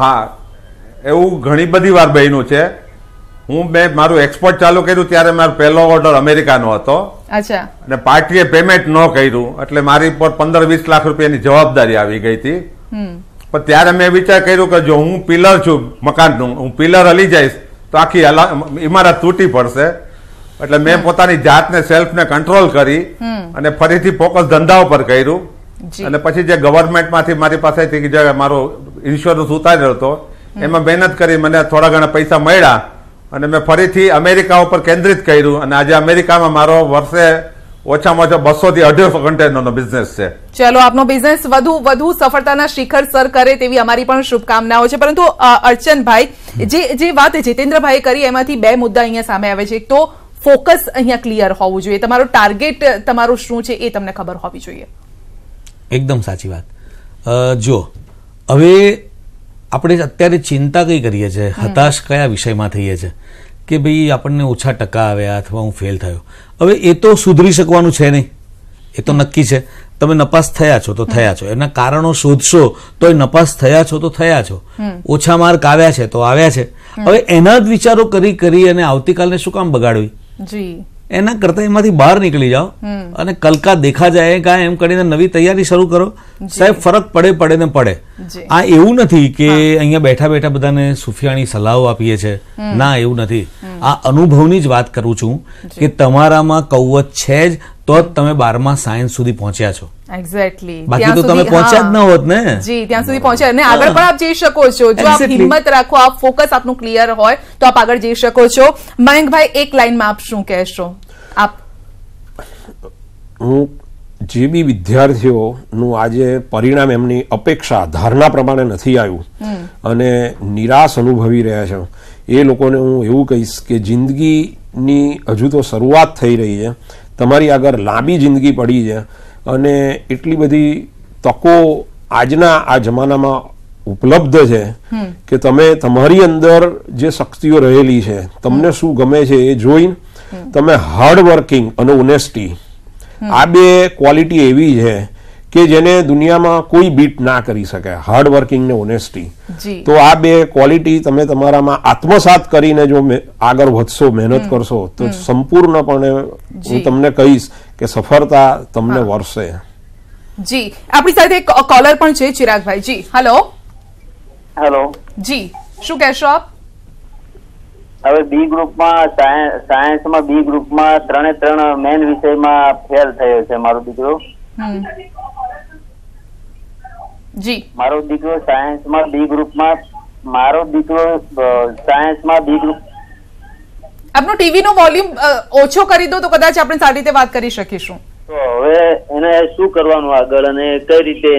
હા એવું ઘણી બધી વાર બહેનું છે હું મેં મારું એક્સપોર્ટ ચાલુ કર્યું ત્યારે મારો પહેલો ઓર્ડર અમેરિકાનો હતો અચ્છા અને પાર્ટીએ પેમેન્ટ ન કર્યું એટલે મારી પર પંદર વીસ લાખ રૂપિયાની જવાબદારી આવી ગઈ હતી પણ ત્યારે મેં વિચાર કર્યો કે જો હું પિલર છું મકાનનું હું પિલર હલી જઈશ તો આખી ઇમારત તૂટી પડશે એટલે મેં પોતાની જાતને સેલ્ફને કંટ્રોલ કરી અને ફરીથી ફોકસ ધંધા ઉપર કર્યું અને પછી જે ગવર્મેન્ટમાંથી મારી પાસેથી જે મારો ઇન્સ્યોરન્સ ઉતાર્યો હતો એમાં મહેનત કરી મને થોડા ઘણા પૈસા મળ્યા અને મેં ફરીથી અમેરિકા ઉપર કેન્દ્રિત કર્યું અને આજે અમેરિકામાં મારો વર્ષે ઓછામાં ઓછા બસો થી અઢીસો કન્ટેનરનો બિઝનેસ છે ચલો આપનો બિઝનેસ વધુ વધુ સફળતાના શિખર સર કરે તેવી અમારી પણ શુભકામનાઓ છે પરંતુ અર્ચનભાઈ જે જે વાત જીતેન્દ્રભાઈએ કરી એમાંથી બે મુદ્દા અહીંયા સામે આવે છે એક તો ફોકસ અહીંયા ક્લિયર હોવું જોઈએ તમારો ટાર્ગેટ તમારું શું છે એ તમને ખબર હોવી જોઈએ એકદમ સાચી વાત જો હવે આપણે અત્યારે ચિંતા કઈ કરીએ છીએ હતાશ કયા વિષયમાં થઈએ છીએ કે ભાઈ આપણને ઓછા ટકા આવ્યા અથવા હું ફેલ થયો હવે એ તો સુધરી શકવાનું છે નહીં એ તો નક્કી છે તમે નપાસ થયા છો તો થયા છો એના કારણો શોધશો તો એ નપાસ થયા છો તો થયા છો ઓછા માર્ક આવ્યા છે તો આવ્યા છે હવે એના જ વિચારો કરી કરી અને આવતીકાલને શું કામ બગાડવી જી એના કરતા એમાંથી બહાર નીકળી જાઓ અને કલકા દેખા જાય કાંઈ એમ કરીને નવી તૈયારી શરૂ કરો સાહેબ ફરક પડે પડે ને પડે આ એવું નથી કે અહીંયા બેઠા બેઠા બધાને સુફિયાણી સલાહો આપીએ છે ના એવું નથી આ અનુભવની જ વાત કરું છું કે તમારામાં કૌવત છે જ તો જ તમે બારમા સાયન્સ સુધી પહોંચ્યા છો એક્ઝેક્ટલી બાકી તો તમે પહોંચ્યા જ ન હોત ને જી ત્યાં સુધી પહોંચ્યા અને આગળ પણ આપ જઈ શકો છો જો આપ હિંમત રાખો આપ ફોકસ આપનું ક્લિયર હોય તો આપ આગળ જઈ શકો છો મયંકભાઈ એક લાઈનમાં આપ શું કહેશો આપ હું જે બી વિદ્યાર્થીઓનું આજે પરિણામ એમની અપેક્ષા ધારણા પ્રમાણે નથી આવ્યું અને નિરાશ અનુભવી રહ્યા છે એ લોકોને હું એવું કહીશ કે જિંદગીની હજુ તો શરૂઆત થઈ રહી છે તમારી આગળ લાંબી જિંદગી પડી છે અને એટલી બધી તકો આજના આ જમાનામાં ઉપલબ્ધ છે કે તમે તમારી અંદર જે શક્તિઓ રહેલી છે તમને શું ગમે છે એ જોઈ તમે હાર્ડ વર્કિંગ અને ઓનેસ્ટી આ બે ક્વોલિટી એવી છે કે જેને દુનિયામાં કોઈ બીટ ના કરી શકે હાર્ડ વર્કિંગ ને ઓનેસ્ટી તો આ બે ક્વોલિટી તમે તમારામાં આત્મસાત કરીને જો આગળ વધશો મહેનત કરશો તો સંપૂર્ણપણે હું તમને કહીશ કે સફળતા તમને વર્ષે જી આપણી સાથે કોલર પણ છે ચિરાગભાઈ જી હેલો હેલો જી શું કહેશો આપ હવે બી ગ્રુપમાં સાયન્સમાં બી ગ્રુપમાં ત્રણે ત્રણ મેન વિષયમાં ફેલ થયો છે મારો દીકરો જી મારો દીકરો સાયન્સમાં બી ગ્રુપમાં મારો દીકરો સાયન્સમાં બી ગ્રુપ આપનો ટીવી નો વોલ્યુમ ઓછો કરી દો તો કદાચ આપણે સારી રીતે વાત કરી શકીશું તો હવે એને શું કરવાનું આગળ અને કઈ રીતે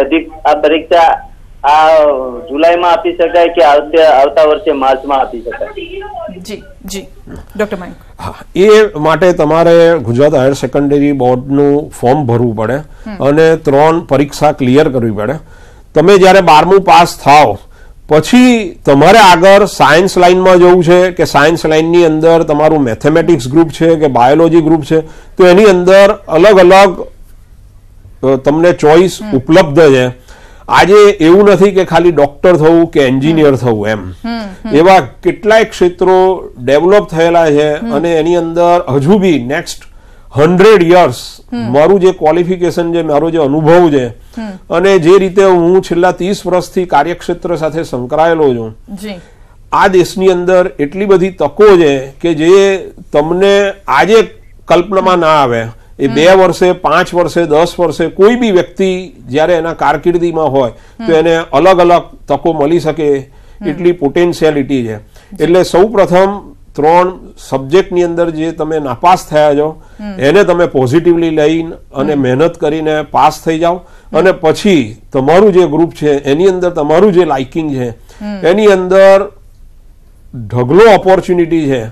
બધી આ પરીક્ષા આ જુલાઈમાં આપી શકાય કે આવતા વર્ષે માર્ચમાં આપી શકાય જી જી ડોક્ટર મયંક એ માટે તમારે ગુજરાત હાયર સેકન્ડરી બોર્ડનું ફોર્મ ભરવું પડે અને ત્રણ પરીક્ષા ક્લિયર કરવી પડે તમે જ્યારે બારમું પાસ થાઓ પછી તમારે આગળ સાયન્સ લાઇનમાં જવું છે કે સાયન્સ લાઇનની અંદર તમારું મેથેમેટિક્સ ગ્રુપ છે કે બાયોલોજી ગ્રુપ છે તો એની અંદર અલગ અલગ તમને ચોઇસ ઉપલબ્ધ છે આજે એવું નથી કે ખાલી ડોક્ટર થવું કે એન્જિનિયર થવું એમ એવા કેટલાય ક્ષેત્રો ડેવલપ થયેલા છે અને એની અંદર હજુ બી નેક્સ્ટ હંડ્રેડ યર્સ મારું જે ક્વોલિફિકેશન છે મારો જે અનુભવ છે અને જે રીતે હું છેલ્લા ત્રીસ વર્ષથી કાર્યક્ષેત્ર સાથે સંકળાયેલો છું આ દેશની અંદર એટલી બધી તકો છે કે જે તમને આજે કલ્પનામાં ના આવે એ બે વર્ષે પાંચ વર્ષે દસ વર્ષે કોઈ બી વ્યક્તિ જ્યારે એના કારકિર્દીમાં હોય તો એને અલગ અલગ તકો મળી શકે એટલી પોટેન્શિયાલિટી છે એટલે સૌ પ્રથમ ત્રણ સબ્જેક્ટની અંદર જે તમે નાપાસ થયા છો એને તમે પોઝિટિવલી લઈને અને મહેનત કરીને પાસ થઈ જાઓ અને પછી તમારું જે ગ્રુપ છે એની અંદર તમારું જે લાઇકિંગ છે એની અંદર ઢગલો ઓપોર્ચ્યુનિટી છે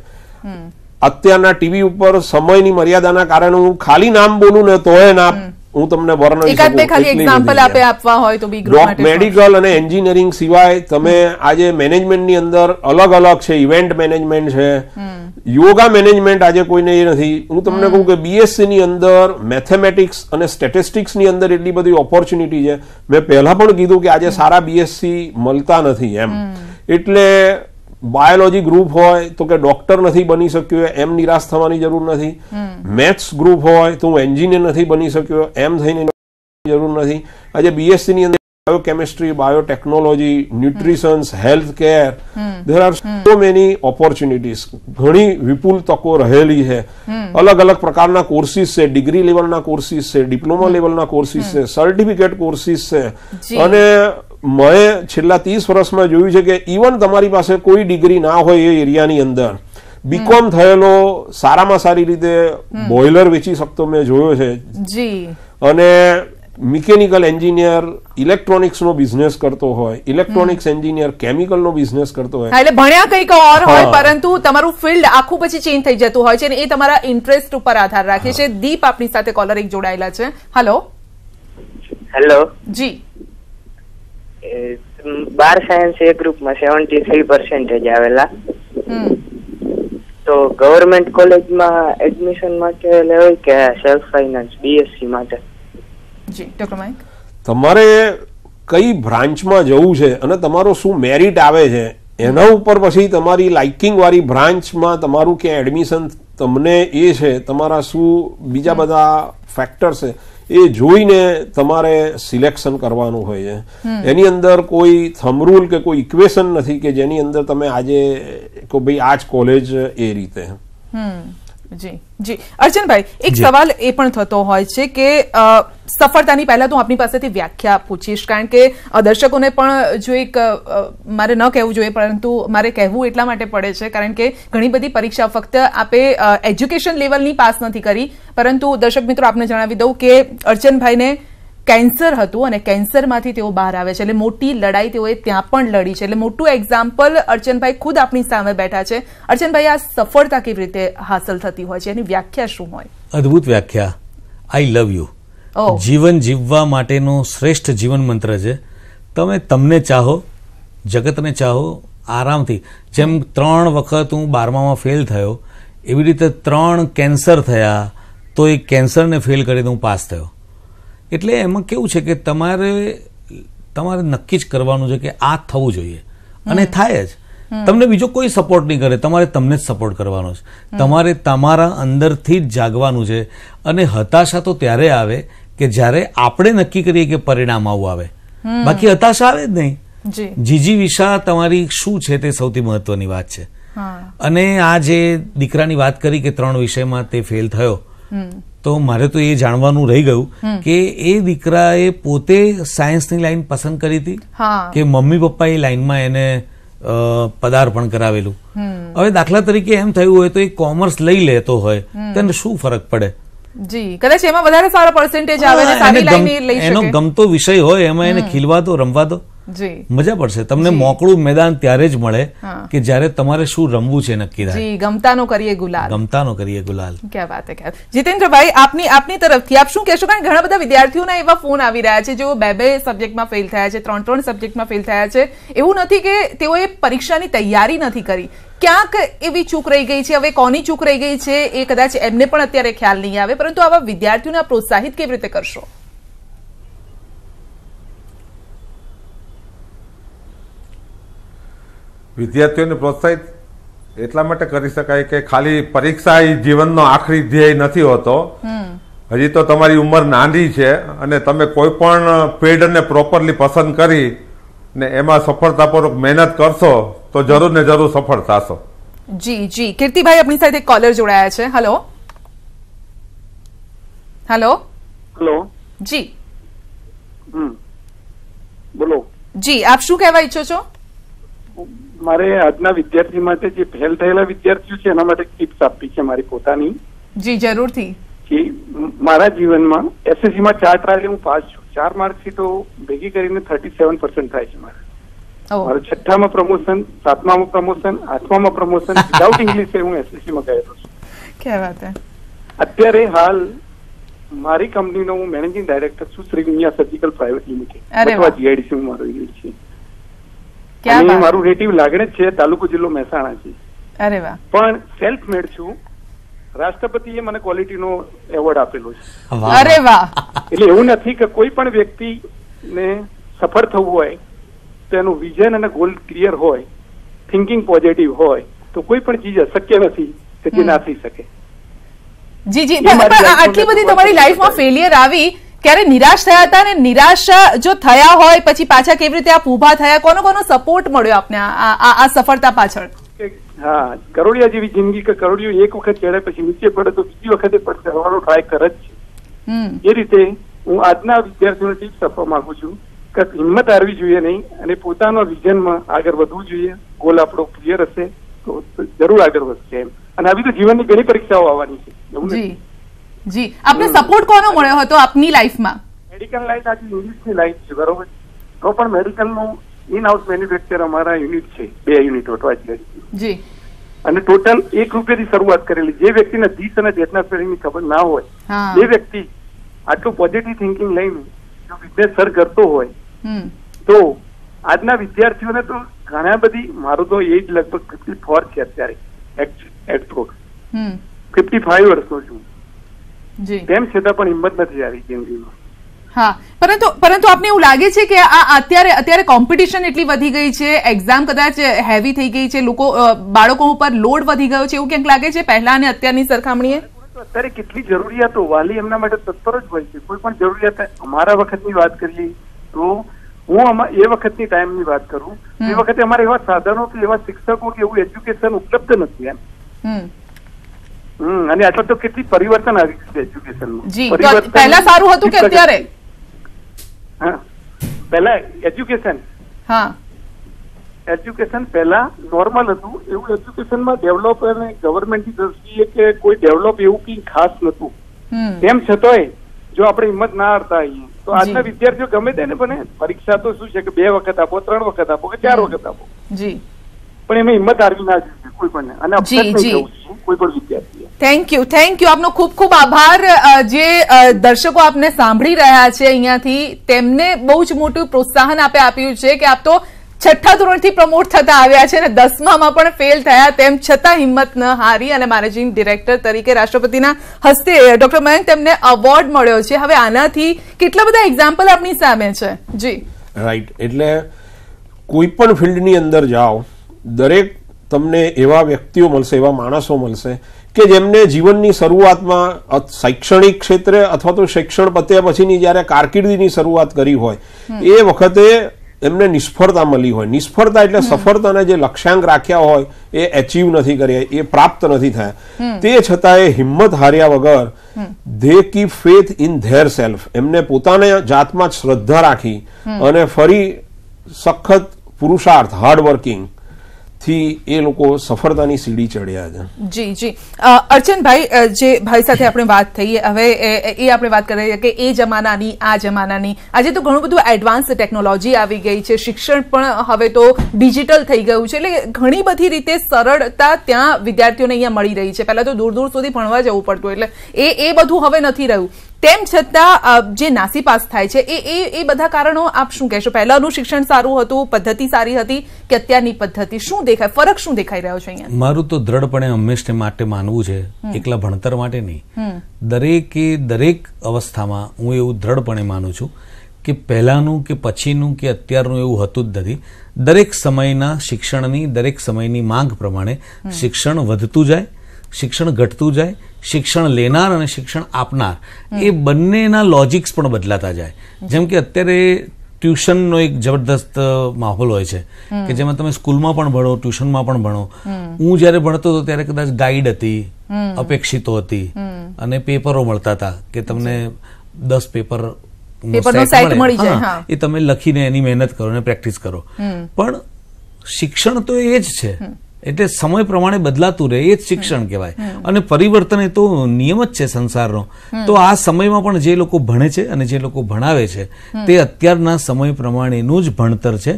અત્યારના ટીવી ઉપર સમયની મર્યાદાના કારણે હું ખાલી નામ બોલું ને તોય ના હું તમને વર્ણવી શકું મેડિકલ અને એન્જિનિયરિંગ સિવાય તમે આજે મેનેજમેન્ટની અંદર અલગ અલગ છે ઇવેન્ટ મેનેજમેન્ટ છે યોગા મેનેજમેન્ટ આજે કોઈને એ નથી હું તમને કહું કે બીએસસી ની અંદર મેથેમેટિક્સ અને સ્ટેટિસ્ટિક્સ ની અંદર એટલી બધી ઓપોર્ચ્યુનિટી છે મેં પહેલા પણ કીધું કે આજે સારા બીએસસી મળતા નથી એમ એટલે બાયોલોજી ગ્રુપ હોય તો કે ડોક્ટર નથી બની શક્યો એમ નિરાશ થવાની જરૂર નથી મેથ્સ ગ્રુપ હોય તો હું એન્જિનિયર નથી બની શક્યો એમ થઈને જરૂર નથી આજે બીએસસી ની અંદર biochemistry biotechnology nutritions health care there are so many opportunities ઘણી વિપુલ તકો રહેલી છે અલગ અલગ પ્રકારના કોર્સિસ છે ડિગ્રી લેવલના કોર્સિસ છે ડિપ્લોમા લેવલના કોર્સિસ છે સર્ટિફિકેટ કોર્સિસ છે અને મેં છેલ્લા ત્રીસ વર્ષમાં જોયું છે કે ઇવન તમારી પાસે કોઈ ડિગ્રી ના હોય એ એરિયાની અંદર બીકોમ થયેલો સારામાં સારી રીતે બોઇલર વેચી શકતો મેં જોયો છે અને મિકેનિકલ એન્જિનિયર ઇલેક્ટ્રોનિક્સ નો બિઝનેસ કરતો હોય ઇલેક્ટ્રોનિક્સ એન્જિનિયર કેમિકલ નો બિઝનેસ કરતો હોય એટલે ભણ્યા કંઈક ઓર હોય પરંતુ તમારું ફિલ્ડ આખું પછી ચેન્જ થઈ જતું હોય છે અને એ તમારા ઇન્ટરેસ્ટ ઉપર આધાર રાખે છે દીપ આપણી સાથે કોલર એક જોડાયેલા છે હેલો હેલો જી બાર સાયન્સ એ ગ્રુપમાં સેવન્ટી થ્રી પર્સન્ટેજ આવેલા તો ગવર્મેન્ટ કોલેજમાં એડમિશન માટે લેવાય કે સેલ્ફ ફાઇનાન્સ બીએસસી માટે તમારે કઈ બ્રાન્ચમાં જવું છે અને તમારો શું મેરિટ આવે છે એના ઉપર પછી તમારી લાઇકિંગ વાળી બ્રાન્ચમાં તમારું ક્યાં એડમિશન તમને એ છે તમારા શું બીજા બધા ફેક્ટર છે એ જોઈને તમારે સિલેક્શન કરવાનું હોય છે એની અંદર કોઈ થમરૂલ કે કોઈ ઇક્વેશન નથી કે જેની અંદર તમે આજે કે ભાઈ આ જ કોલેજ એ રીતે હમ જી જી અર્જનભાઈ એક સવાલ એ પણ થતો હોય છે કે સફળતાની પહેલા તો આપની પાસેથી વ્યાખ્યા પૂછીશ કારણ કે દર્શકોને પણ જો એક મારે ન કહેવું જોઈએ પરંતુ મારે કહેવું એટલા માટે પડે છે કારણ કે ઘણી બધી પરીક્ષા ફક્ત આપે એજ્યુકેશન લેવલની પાસ નથી કરી પરંતુ દર્શક મિત્રો આપને જણાવી દઉં કે અર્ચનભાઈને કેન્સર હતું અને કેન્સરમાંથી તેઓ બહાર આવે છે એટલે મોટી લડાઈ તેઓએ ત્યાં પણ લડી છે એટલે મોટું એક્ઝામ્પલ અર્ચનભાઈ ખુદ આપણી સામે બેઠા છે અર્ચનભાઈ આ સફળતા કેવી રીતે હાંસલ થતી હોય છે એની વ્યાખ્યા શું હોય અદ્ભુત વ્યાખ્યા આઈ લવ યુ જીવન જીવવા માટેનો શ્રેષ્ઠ જીવન મંત્ર છે તમે તમને ચાહો જગતને ચાહો આરામથી જેમ ત્રણ વખત હું બારમામાં ફેલ થયો એવી રીતે ત્રણ કેન્સર થયા તો એ કેન્સરને ફેલ કરીને હું પાસ થયો એટલે એમાં કેવું છે કે તમારે તમારે નક્કી જ કરવાનું છે કે આ થવું જોઈએ અને થાય જ તમને બીજો કોઈ સપોર્ટ નહીં કરે તમારે તમને જ સપોર્ટ કરવાનો છે તમારે તમારા અંદરથી જ જાગવાનું છે અને હતાશા તો ત્યારે આવે કે જ્યારે આપણે નક્કી કરીએ કે પરિણામ આવું આવે બાકી હતાશા આવે જ નહીં જીજી વિશા તમારી શું છે તે સૌથી મહત્વની વાત છે અને આ જે દીકરાની વાત કરી કે ત્રણ વિષયમાં તે ફેલ થયો તો મારે તો એ જાણવાનું રહી ગયું કે એ દીકરાએ પોતે સાયન્સની લાઈન પસંદ કરી હતી કે મમ્મી પપ્પા એ લાઈનમાં એને પદાર્પણ કરાવેલું હવે દાખલા તરીકે એમ થયું હોય તો એ કોમર્સ લઈ લેતો હોય તેને શું ફરક પડે જી કદાચ એમાં વધારે સારા પર્સેન્ટેજ આવે એનો ગમતો વિષય હોય એમાં એને ખીલવા દો રમવા દો મજા પડશે તમને મોકળું મેદાન ત્યારે જ મળે કે જ્યારે તમારે શું રમવું છે નક્કી થાય ગમતાનો કરીએ ગુલાલ ગમતાનો કરીએ ગુલાલ ક્યાં વાત હે જીતેન્દ્રભાઈ આપની આપની તરફથી આપ શું કહેશો કારણ ઘણા બધા વિદ્યાર્થીઓના એવા ફોન આવી રહ્યા છે જેઓ બે બે સબ્જેક્ટમાં ફેલ થયા છે ત્રણ ત્રણ સબ્જેક્ટમાં ફેલ થયા છે એવું નથી કે તેઓએ પરીક્ષાની તૈયારી નથી કરી ક્યાંક એવી ચૂક રહી ગઈ છે હવે કોની ચૂક રહી ગઈ છે એ કદાચ એમને પણ અત્યારે ખ્યાલ નહીં આવે પરંતુ આવા વિદ્યાર્થીઓને પ્રોત્સાહિત કેવી રીતે કરશો વિદ્યાર્થીઓને પ્રોત્સાહિત એટલા માટે કરી શકાય કે ખાલી પરીક્ષા એ જીવનનો આખરી ધ્યેય નથી હોતો હજી તો તમારી ઉંમર નાની છે અને તમે કોઈ પણ ફિલ્ડને પ્રોપરલી પસંદ કરી ને એમાં સફળતાપૂર્વક મહેનત કરશો તો જરૂર ને જરૂર સફળ થશો જી જી કીર્તિભાઈ આપણી સાથે કોલર જોડાયા છે હેલો હેલો હેલો જી બોલો જી આપ શું કહેવા ઈચ્છો છો મારે આજના વિદ્યાર્થી માટે જે ફેલ થયેલા વિદ્યાર્થીઓ છે એના માટે ટિપ્સ આપવી છે મારી પોતાની જી જરૂરથી કે મારા જીવનમાં એસએસસી માં ચાર ટ્રાયલ હું પાસ છું ચાર તો ભેગી કરીને થર્ટી સેવન પર્સન્ટ થાય છે મારે મારું છઠ્ઠામાં પ્રમોશન સાતમામાં પ્રમોશન આઠમામાં પ્રમોશન વિધાઉટ ઇંગ્લિશ હું એસએસસી માં ગયેલો છું અત્યારે હાલ મારી કંપનીનો હું મેનેજિંગ ડાયરેક્ટર છું Shri Guniya surgical private limited અથવા જીઆઈડીસી મારો યુનિટ છે અને મારું રેટિવ લાગણી છે તાલુકો જિલ્લો મહેસાણાથી અરે વાહ પણ સેલ્ફ મેડ છું રાષ્ટ્રપતિએ મને ક્વોલિટીનો એવોર્ડ આપેલો છે અરે વાહ એટલે એવું નથી કે કોઈ પણ વ્યક્તિને સફળ થવું હોય તો એનું વિઝન અને ગોલ ક્લિયર હોય થિંકિંગ પોઝિટિવ હોય તો કોઈ પણ ચીજ અશક્ય નથી કે જે ના થઈ શકે જી જી આટલી બધી તમારી લાઈફમાં ફેલિયર આવી ક્યારે નિરાશ થયા હતા અને નિરાશા જો થયા હોય પછી પાછા કેવી રીતે આપ ઉભા થયા કોનો કોનો સપોર્ટ મળ્યો આપને આ સફળતા પાછળ હા કરોડિયા જેવી જિંદગી કે કરોડિયો એક વખત ચડે પછી નીચે પડે તો બીજી વખતે પણ ચડવાનો ટ્રાય કરે જ છે એ રીતે હું આજના વિદ્યાર્થીઓને ટીપ્સ આપવા માંગુ છું કે હિંમત હારવી જોઈએ નહીં અને પોતાના વિઝનમાં આગળ વધવું જોઈએ ગોલ આપણો ક્લિયર હશે તો જરૂર આગળ વધશે એમ અને આવી તો જીવનની ઘણી પરીક્ષાઓ આવવાની છે જી આપને સપોર્ટ કોનો મળ્યો હતો આપની લાઈફમાં મેડિકલ લાઈન આજે યુનિટની લાઈન છે બરોબર તો પણ મેડિકલનું ઇન હાઉસ મેન્યુફેક્ચર અમારા યુનિટ છે બે યુનિટ વટવા જી અને ટોટલ એક રૂપિયાથી શરૂઆત કરેલી જે વ્યક્તિને ધીસ અને ડેટના ખબર ના હોય જે વ્યક્તિ આટલું પોઝિટિવ થિંકિંગ લઈને જો બિઝનેસ સર કરતો હોય તો આજના વિદ્યાર્થીઓને તો ઘણા બધી મારું તો એજ લગભગ ફિફ્ટી ફોર છે અત્યારે એક્ટ ફિફ્ટી ફાઈવ વર્ષનો છું તેમ છતાં પણ હિંમત નથી આવી જિંદગીમાં હા પરંતુ પરંતુ આપને એવું લાગે છે કે આ અત્યારે અત્યારે કોમ્પિટિશન એટલી વધી ગઈ છે એક્ઝામ કદાચ હેવી થઈ ગઈ છે લોકો બાળકો ઉપર લોડ વધી ગયો છે એવું ક્યાંક લાગે છે પહેલા અને અત્યારની સરખામણીએ અત્યારે કેટલી જરૂરિયાતો વાલી એમના માટે તત્પર જ હોય છે કોઈ પણ જરૂરિયાત અમારા વખતની વાત કરીએ તો હું એ વખતની ટાઈમની વાત કરું એ વખતે અમારે એવા સાધનો કે એવા શિક્ષકો કે એવું એજ્યુકેશન ઉપલબ્ધ નથી એમ અને અથવા તો કેટલી પરિવર્તન આવી છે એજ્યુકેશનમાં પહેલા સારું હતું કે અત્યારે હા પહેલા એજ્યુકેશન હા એજ્યુકેશન પહેલા નોર્મલ હતું એવું એજ્યુકેશનમાં ડેવલપ અને ગવર્મેન્ટની દ્રષ્ટિએ કે કોઈ ડેવલપ એવું કંઈ ખાસ નહોતું તેમ છતાંય જો આપણે હિંમત ના હારતા આવીએ તો આજના વિદ્યાર્થીઓ ગમે તેને બને પરીક્ષા તો શું છે કે બે વખત આપો ત્રણ વખત આપો કે ચાર વખત આપો જી પણ એમાં હિંમત હારવી ના જોઈએ કોઈ પણ અને કોઈ પણ વિદ્યાર્થી થેન્ક યુ થેન્ક યુ આપનો ખૂબ ખૂબ આભાર જે દર્શકો આપને સાંભળી રહ્યા છે અહીંયાથી તેમને બહુ જ મોટું પ્રોત્સાહન આપે આપ્યું છે કે આપ તો છઠ્ઠા ધોરણથી પ્રમોટ થતા આવ્યા છે અને દસમામાં પણ ફેલ થયા તેમ છતાં હિંમત ન હારી અને મેનેજિંગ ડિરેક્ટર તરીકે રાષ્ટ્રપતિના હસ્તે ડોક્ટર મયંક તેમને એવોર્ડ મળ્યો છે હવે આનાથી કેટલા બધા એક્ઝામ્પલ આપની સામે છે જી રાઈટ એટલે કોઈ પણ ફિલ્ડની અંદર જાઓ દરેક તમને એવા વ્યક્તિઓ મળશે એવા માણસો મળશે કે જેમને જીવનની શરૂઆતમાં શૈક્ષણિક ક્ષેત્રે અથવા તો શિક્ષણ પત્યા પછીની જ્યારે કારકિર્દીની શરૂઆત કરી હોય એ વખતે એમને નિષ્ફળતા મળી હોય નિષ્ફળતા એટલે સફળતાને જે લક્ષ્યાંક રાખ્યા હોય એ એચીવ નથી કર્યા એ પ્રાપ્ત નથી થયા તે છતાં એ હિંમત હાર્યા વગર they keep faith in their self એમને પોતાને જાતમાં શ્રદ્ધા રાખી અને ફરી સખત પુરુષાર્થ હાર્ડવર્કિંગ થી એ લોકો સફળતાની સીડી ચડ્યા છે જી જી અર્ચનભાઈ જે ભાઈ સાથે આપણે વાત થઈ હવે એ આપણે વાત કરી રહ્યા કે એ જમાનાની આ જમાનાની આજે તો ઘણું બધું એડવાન્સ ટેકનોલોજી આવી ગઈ છે શિક્ષણ પણ હવે તો ડિજિટલ થઈ ગયું છે એટલે ઘણી બધી રીતે સરળતા ત્યાં વિદ્યાર્થીઓને અહીંયા મળી રહી છે પહેલાં તો દૂર દૂર સુધી ભણવા જવું પડતું એટલે એ એ બધું હવે નથી રહ્યું તેમ છતાં જે નાસીપાસ થાય છે એ એ બધા કારણો આપ શું કહેશો પહેલાનું શિક્ષણ સારું હતું પદ્ધતિ સારી હતી કે અત્યારની પદ્ધતિ શું દેખાય ફરક શું દેખાઈ રહ્યો છે અહીંયા મારું તો દ્રઢપણે હંમેશ માટે માનવું છે એકલા ભણતર માટે નહીં દરેકે દરેક અવસ્થામાં હું એવું દ્રઢપણે માનું છું કે પહેલાનું કે પછીનું કે અત્યારનું એવું હતું જ નથી દરેક સમયના શિક્ષણની દરેક સમયની માંગ પ્રમાણે શિક્ષણ વધતું જાય શિક્ષણ ઘટતું જાય શિક્ષણ લેનાર અને શિક્ષણ આપનાર એ બંનેના લોજિક્સ પણ બદલાતા જાય જેમ કે અત્યારે ટ્યુશનનો એક જબરદસ્ત માહોલ હોય છે કે જેમાં તમે સ્કૂલમાં પણ ભણો ટ્યુશનમાં પણ ભણો હું જ્યારે ભણતો હતો ત્યારે કદાચ ગાઈડ હતી અપેક્ષિતો હતી અને પેપરો મળતા હતા કે તમને દસ પેપર એ તમે લખીને એની મહેનત કરો અને પ્રેક્ટિસ કરો પણ શિક્ષણ તો એ જ છે એટલે સમય પ્રમાણે બદલાતું રહે એ જ શિક્ષણ કહેવાય અને પરિવર્તન એ તો નિયમ જ છે સંસારનો તો આ સમયમાં પણ જે લોકો ભણે છે અને જે લોકો ભણાવે છે તે અત્યારના સમય પ્રમાણેનું જ ભણતર છે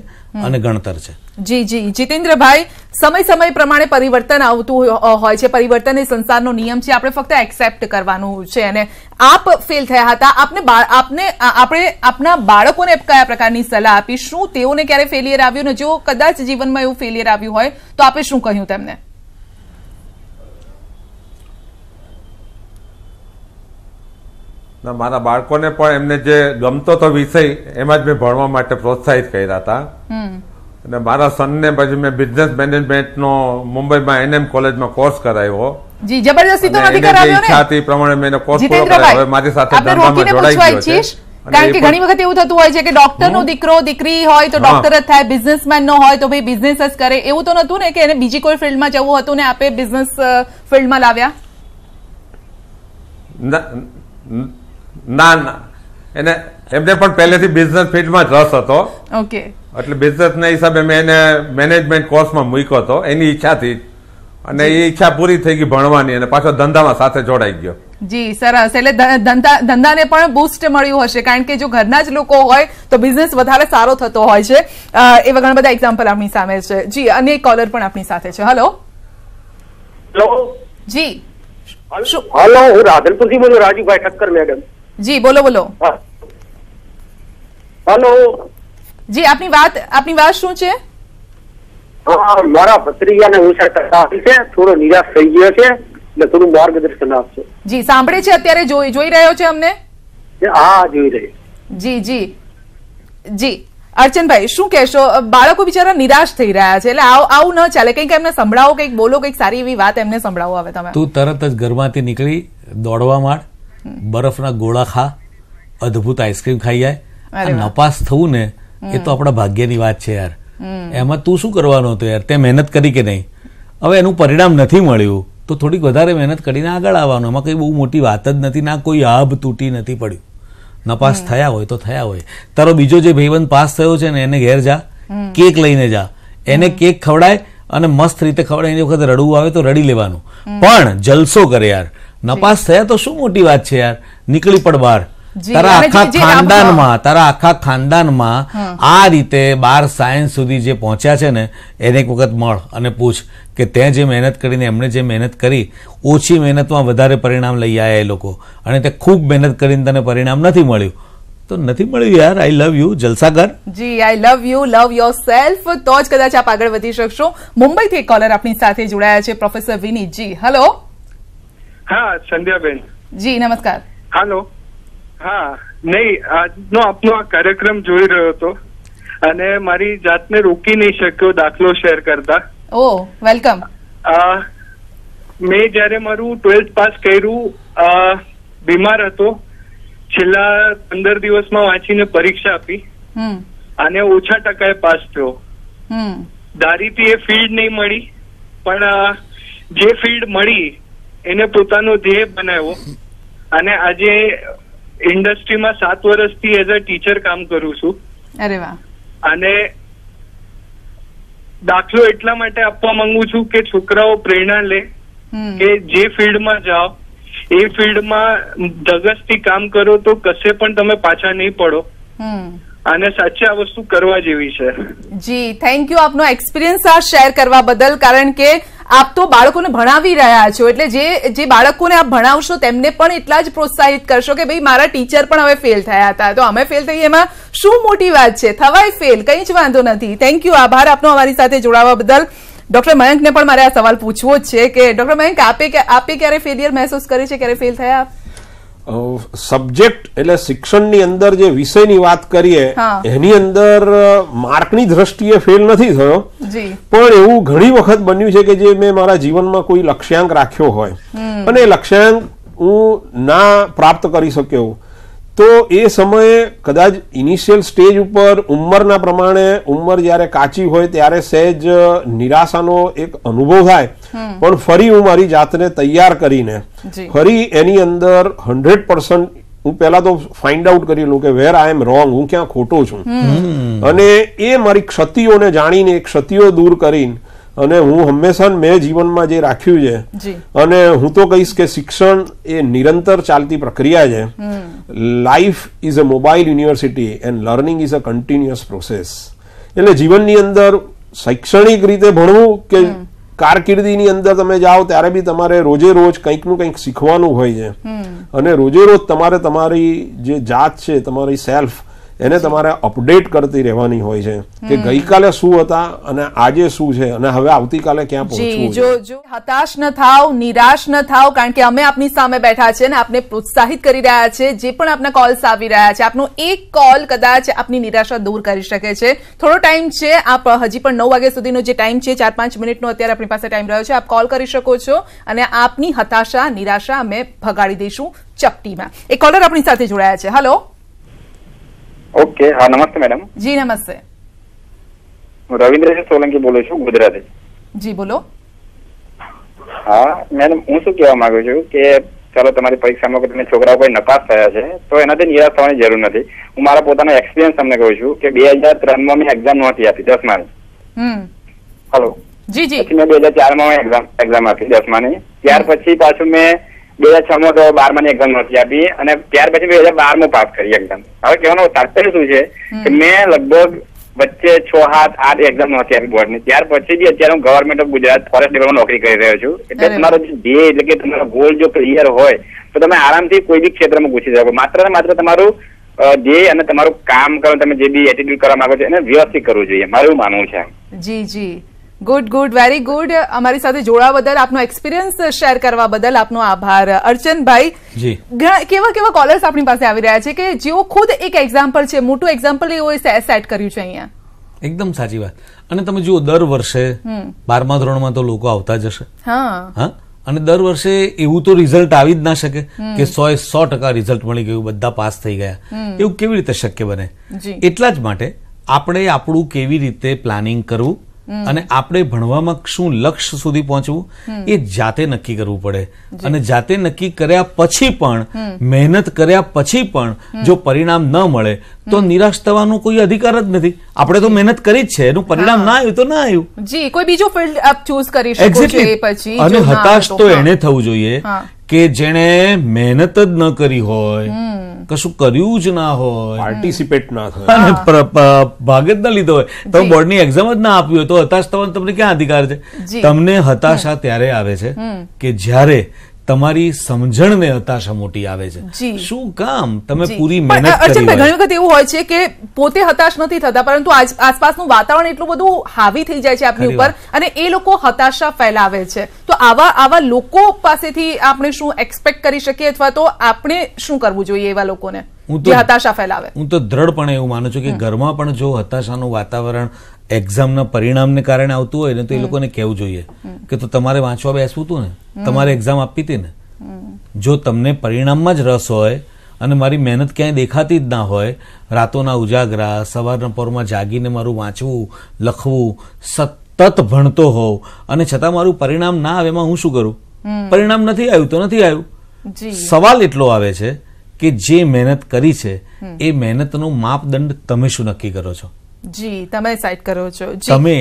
અને ગણતર છે જી જી જીતેન્દ્રભાઈ સમય સમય પ્રમાણે પરિવર્તન આવતું હોય છે પરિવર્તન એ સંસારનો નિયમ છે આપણે ફક્ત એક્સેપ્ટ કરવાનું છે અને આપ ફેલ થયા હતા આપને આપને આપણે આપના બાળકોને કયા પ્રકારની સલાહ આપી શું તેઓને ક્યારે ફેલિયર આવ્યું ને જો કદાચ જીવનમાં એવું ફેલિયર આવ્યું હોય તો આપે શું કહ્યું તેમને મારા બાળકોને પણ એમને જે ગમતો તો વિષય એમાં જ મેં ભણવા માટે પ્રોત્સાહિત કર્યા હતા અને મારા સનને પછી મેં બિઝનેસ મેનેજમેન્ટનો મુંબઈમાં એનએમ કોલેજમાં કોર્સ કરાવ્યો જી જબરદસ્તી તો નથી કરાવ્યો ઈચ્છા હતી પ્રમાણે મેં કોર્સ પૂરો મારી સાથે ધંધામાં જોડાઈ ગયો છે કારણ કે ઘણી વખત એવું થતું હોય છે કે ડોક્ટર નો દીકરો દીકરી હોય તો ડોક્ટર જ થાય બિઝનેસમેન નો હોય તો ભાઈ બિઝનેસ જ કરે એવું તો નતું ને કે એને બીજી કોઈ ફિલ્ડમાં જવું હતું ને આપે બિઝનેસ ફિલ્ડમાં લાવ્યા ના ના એને એમને પણ પહેલેથી બિઝનેસ ફિલ્ડમાં જ રસ હતો ઓકે એટલે બિઝનેસના હિસાબે મેં એને મેનેજમેન્ટ કોર્સમાં મૂક્યો હતો એની ઈચ્છાથી અને એ ઈચ્છા પૂરી થઈ ગઈ ભણવાની અને પાછો ધંધામાં સાથે જોડાઈ ગયો જી સરસ એટલે ધંધાને પણ બુસ્ટ મળ્યું હશે કારણ કે જો ઘરના જ લોકો હોય તો બિઝનેસ વધારે સારો થતો હોય છે એવા ઘણા બધા એક્ઝામ્પલ આપણી સામે છે જી અને એક કોલર પણ આપણી સાથે છે હલો જી હલો હું રાધનપુરથી બોલું રાજુભાઈ ઠક્કર મેડમ જી બોલો બોલો હલો જી આપની વાત આપની વાત શું છે મારા ભત્રીજાને હુંસાર કરતા છે થોડો નિરાશ થઈ ગયો છે એટલે થોડું માર્ગદર્શન આપશે જી સાંભળે છે અત્યારે જોઈ જોઈ રહ્યો છે અમને હા જોઈ રહ્યો જી જી જી અર્ચનભાઈ શું કહેશો બાળકો બિચારા નિરાશ થઈ રહ્યા છે એટલે આવું ન ચાલે કંઈક એમને સંભળાવો કંઈક બોલો કંઈક સારી એવી વાત એમને સંભળાવો આવે તમે તું તરત જ ઘરમાંથી નીકળી દોડવા માંડ બરફના ગોળા ખા અદ્ભુત આઈસ્ક્રીમ ખાઈ જાય નપાસ થવું ને એ તો આપણા ભાગ્યની વાત છે યાર એમાં તું શું કરવાનો હતો યાર તે મહેનત કરી કે નહીં હવે એનું પરિણામ નથી મળ્યું તો થોડીક વધારે મહેનત કરીને આગળ આવવાનું એમાં કંઈ બહુ મોટી વાત જ નથી ના કોઈ આભ તૂટી નથી પડ્યું નપાસ થયા હોય તો થયા હોય તારો બીજો જે ભાઈબંધ પાસ થયો છે ને એને ઘેર જા કેક લઈને જા એને કેક ખવડાય અને મસ્ત રીતે ખવડાય એની વખત રડવું આવે તો રડી લેવાનું પણ જલસો કરે યાર નપાસ થયા તો શું મોટી વાત છે યાર નીકળી પડ બહાર તારા આખા ખાનદાનમાં તારા આખા ખાનદાનમાં આ રીતે બાર સાયન્સ સુધી જે પહોંચ્યા છે ને એને એક વખત મળ અને પૂછ કે તે જે મહેનત કરીને એમણે જે મહેનત કરી ઓછી મહેનતમાં વધારે પરિણામ લઈ આવ્યા એ લોકો અને તે ખૂબ મહેનત કરીને તને પરિણામ નથી મળ્યું તો નથી મળ્યું યાર I love you Jalsagar ji I love you love yourself તો જ કદાચ આપ આગળ વધી શકશો મુંબઈથી એક કોલર આપની સાથે જોડાયા છે પ્રોફેસર વિનીત જી હેલો હા સંધ્યાબેન જી નમસ્કાર હેલો હા નહીં આજનો આપનો આ કાર્યક્રમ જોઈ રહ્યો હતો અને મારી જાતને રોકી નહીં શક્યો દાખલો શેર કરતા ઓ વેલકમ મેં જ્યારે મારું ટ્વેલ્થ પાસ કર્યું બીમાર હતો છેલ્લા પંદર દિવસમાં વાંચીને પરીક્ષા આપી અને ઓછા ટકાએ પાસ થયો દારીથી એ ફિલ્ડ નહીં મળી પણ જે ફિલ્ડ મળી એને પોતાનો ધ્યેય બનાવ્યો અને આજે ઇન્ડસ્ટ્રીમાં સાત વર્ષથી એઝ અ ટીચર કામ કરું છું અરે વાહ અને દાખલો એટલા માટે આપવા માંગુ છું કે છોકરાઓ પ્રેરણા લે કે જે ફિલ્ડમાં જાઓ એ ફિલ્ડમાં ધગસથી કામ કરો તો કશે પણ તમે પાછા નહીં પડો અને સાચી આ વસ્તુ કરવા જેવી છે જી થેન્ક યુ આપનો એક્સપિરિયન્સ આ શેર કરવા બદલ કારણ કે આપ તો બાળકોને ભણાવી રહ્યા છો એટલે જે જે બાળકોને આપ ભણાવશો તેમને પણ એટલા જ પ્રોત્સાહિત કરશો કે ભાઈ મારા ટીચર પણ હવે ફેલ થયા હતા તો અમે ફેલ થઈએ એમાં શું મોટી વાત છે થવાય ફેલ કંઈ જ વાંધો નથી થેન્ક યુ આભાર આપનો અમારી સાથે જોડાવા બદલ ડોક્ટર મયંકને પણ મારે આ સવાલ પૂછવો જ છે કે ડોક્ટર મયંક આપે આપે ક્યારે ફેલિયર મહેસૂસ કરે છે ક્યારે ફેલ થયા આપ સબ્જેક્ટ એટલે શિક્ષણની અંદર જે વિષયની વાત કરીએ એની અંદર માર્કની દ્રષ્ટિએ ફેલ નથી થયો પણ એવું ઘણી વખત બન્યું છે કે જે મેં મારા જીવનમાં કોઈ લક્ષ્યાંક રાખ્યો હોય અને એ લક્ષ્યાંક હું ના પ્રાપ્ત કરી શક્યો તો એ સમયે કદાચ ઇનિશિયલ સ્ટેજ ઉપર ઉંમરના પ્રમાણે ઉંમર જ્યારે કાચી હોય ત્યારે સહેજ નિરાશાનો એક અનુભવ થાય પણ ફરી હું મારી જાતને તૈયાર કરીને ફરી એની અંદર હંડ્રેડ પર્સન્ટ હું પહેલા તો ફાઇન્ડ આઉટ કરી લઉં કે વેર આઈ એમ રોંગ હું ક્યાં ખોટો છું અને એ મારી ક્ષતિઓને જાણીને ક્ષતિઓ દૂર કરીને અને હું હંમેશા મેં જીવનમાં જે રાખ્યું છે અને હું તો કહીશ કે શિક્ષણ એ નિરંતર ચાલતી પ્રક્રિયા છે life is a mobile university and learning is a continuous process એટલે જીવનની અંદર શૈક્ષણિક રીતે ભણવું કે કારકિર્દીની અંદર તમે જાઓ ત્યારે બી તમારે રોજે રોજ કંઈકનું કંઈક શીખવાનું હોય છે અને રોજે રોજ તમારે તમારી જે જાત છે તમારી સેલ્ફ એને તમારે અપડેટ કરતી રહેવાની હોય છે કે ગઈકાલે શું હતા અને આજે શું છે અને હવે આવતીકાલે ક્યાં પહોંચવું જો જો હતાશ ન થાવ નિરાશ ન થાવ કારણ કે અમે આપની સામે બેઠા છે અને આપને પ્રોત્સાહિત કરી રહ્યા છે જે પણ આપના કોલ્સ આવી રહ્યા છે આપનો એક કોલ કદાચ આપની નિરાશા દૂર કરી શકે છે થોડો ટાઈમ છે આપ હજી પણ નવ વાગ્યા સુધીનો જે ટાઈમ છે ચાર પાંચ મિનિટનો અત્યારે આપણી પાસે ટાઈમ રહ્યો છે આપ કોલ કરી શકો છો અને આપની હતાશા નિરાશા અમે ભગાડી દઈશું ચપટીમાં એક કોલર આપણી સાથે જોડાયા છે હલો ઓકે હા નમસ્તે મેડમ જી નમસ્તે હું રવિન્દ્ર સોલંકી બોલું છું ગુજરાતી જી બોલો હા મેડમ હું શું કહેવા માંગુ છું કે ચાલો તમારી પરીક્ષામાં તમે છોકરાઓ કોઈ નપાસ થયા છે તો એનાથી નિરાશ થવાની જરૂર નથી હું મારા પોતાનો એક્સપિરિયન્સ તમને કહું છું કે બે હજાર ત્રણ માં મેં એક્ઝામ નહોતી આપી દસ માની હલો જી જી પછી મેં બે હજાર ચાર માં એક્ઝામ એક્ઝામ આપી દસ માની ત્યાર પછી પાછું મેં બે હજાર છ માં તો બારમાં ની એક્ઝામ નથી આપી અને ત્યાર પછી બે હજાર બાર માં પાસ કરી એકદમ હવે કહેવાનું તાત્પર્ય શું છે કે મેં લગભગ વચ્ચે છ સાત આઠ એક્ઝામ નહોતી આપી બોર્ડની ત્યાર પછી બી અત્યારે હું ગવર્મેન્ટ ઓફ ગુજરાત ફોરેસ્ટ ડિપાર્ટમાં નોકરી કરી રહ્યો છું એટલે તમારો જે ધ્યેય એટલે કે તમારો ગોલ જો ક્લિયર હોય તો તમે આરામથી કોઈ બી ક્ષેત્રમાં ઘૂસી શકો માત્ર ને માત્ર તમારું ધ્યેય અને તમારું કામ કરો તમે જે બી એટીટ્યુડ કરવા માંગો છો એને વ્યવસ્થિત કરવું જોઈએ મારું માનવું છે જી જી ગુડ ગુડ વેરી ગુડ અમારી સાથે જોડાવા બદલ આપનો એક્સપિરિયન્સ શેર કરવા બદલ આપનો આભાર અર્ચનભાઈ કેવા કેવા કોલર્સ આપણી પાસે આવી રહ્યા છે કે જેઓ ખુદ એક એક્ઝામ્પલ છે મોટું એક્ઝામ્પલ એવું સેટ કર્યું છે અહીંયા એકદમ સાચી વાત અને તમે જુઓ દર વર્ષે બારમા ધોરણમાં તો લોકો આવતા જ હશે હા અને દર વર્ષે એવું તો રિઝલ્ટ આવી જ ના શકે કે સો એ સો ટકા રિઝલ્ટ મળી ગયું બધા પાસ થઈ ગયા એવું કેવી રીતે શક્ય બને એટલા જ માટે આપણે આપણું કેવી રીતે પ્લાનિંગ કરવું અને આપણે ભણવામાં શું લક્ષ્ય સુધી પહોંચવું એ જાતે નક્કી કરવું પડે અને જાતે નક્કી કર્યા પછી પણ મહેનત કર્યા પછી પણ જો પરિણામ ન મળે તો નિરાશ થવાનો કોઈ અધિકાર જ નથી આપણે તો મહેનત કરી જ છે એનું પરિણામ ના આવ્યું તો ના આવ્યું જી કોઈ બીજો ફિલ્ડ આપ ચૂઝ કરી શકો છો એ પછી અને હતાશ તો એને થવું જોઈએ કે જેણે મહેનત જ ન કરી હોય કશું કર્યું જ ના હોય પાર્ટિસિપેટ ના થાય ભાગ જ ના લીધો હોય તમે ની એક્ઝામ જ ના આપી હોય તો હતાશ થવાનો તમને ક્યાં અધિકાર છે તમને હતાશા ત્યારે આવે છે કે જ્યારે તમારી સમજણને હતાશા મોટી આવે છે શું કામ તમે પૂરી મહેનત કરી હોય ઘણી વખત એવું હોય છે કે પોતે હતાશ નથી થતા પરંતુ આસપાસનું વાતાવરણ એટલું બધું હાવી થઈ જાય છે આપની ઉપર અને એ લોકો હતાશા ફેલાવે છે તો આવા આવા લોકો પાસેથી આપણે શું એક્સપેક્ટ કરી શકીએ અથવા તો આપણે શું કરવું જોઈએ એવા લોકોને હું તો હતાશા ફેલાવે હું તો દ્રઢપણે એવું માનું છું કે ઘરમાં પણ જો હતાશાનું વાતાવરણ એક્ઝામના પરિણામને કારણે આવતું હોય ને તો એ લોકોને કહેવું જોઈએ કે તો તમારે વાંચવા બેસવું હતું ને તમારે એક્ઝામ આપી હતી ને જો તમને પરિણામમાં જ રસ હોય અને મારી મહેનત ક્યાંય દેખાતી જ ના હોય રાતોના ઉજાગરા સવારના પોરમાં જાગીને મારું વાંચવું લખવું સતત ભણતો હોઉં અને છતાં મારું પરિણામ ના આવે એમાં હું શું કરું પરિણામ નથી આવ્યું તો નથી આવ્યું સવાલ એટલો આવે છે કે જે મહેનત કરી છે એ મહેનતનું માપદંડ તમે શું નક્કી કરો છો જી તમે સાઇટ કરો છો તમે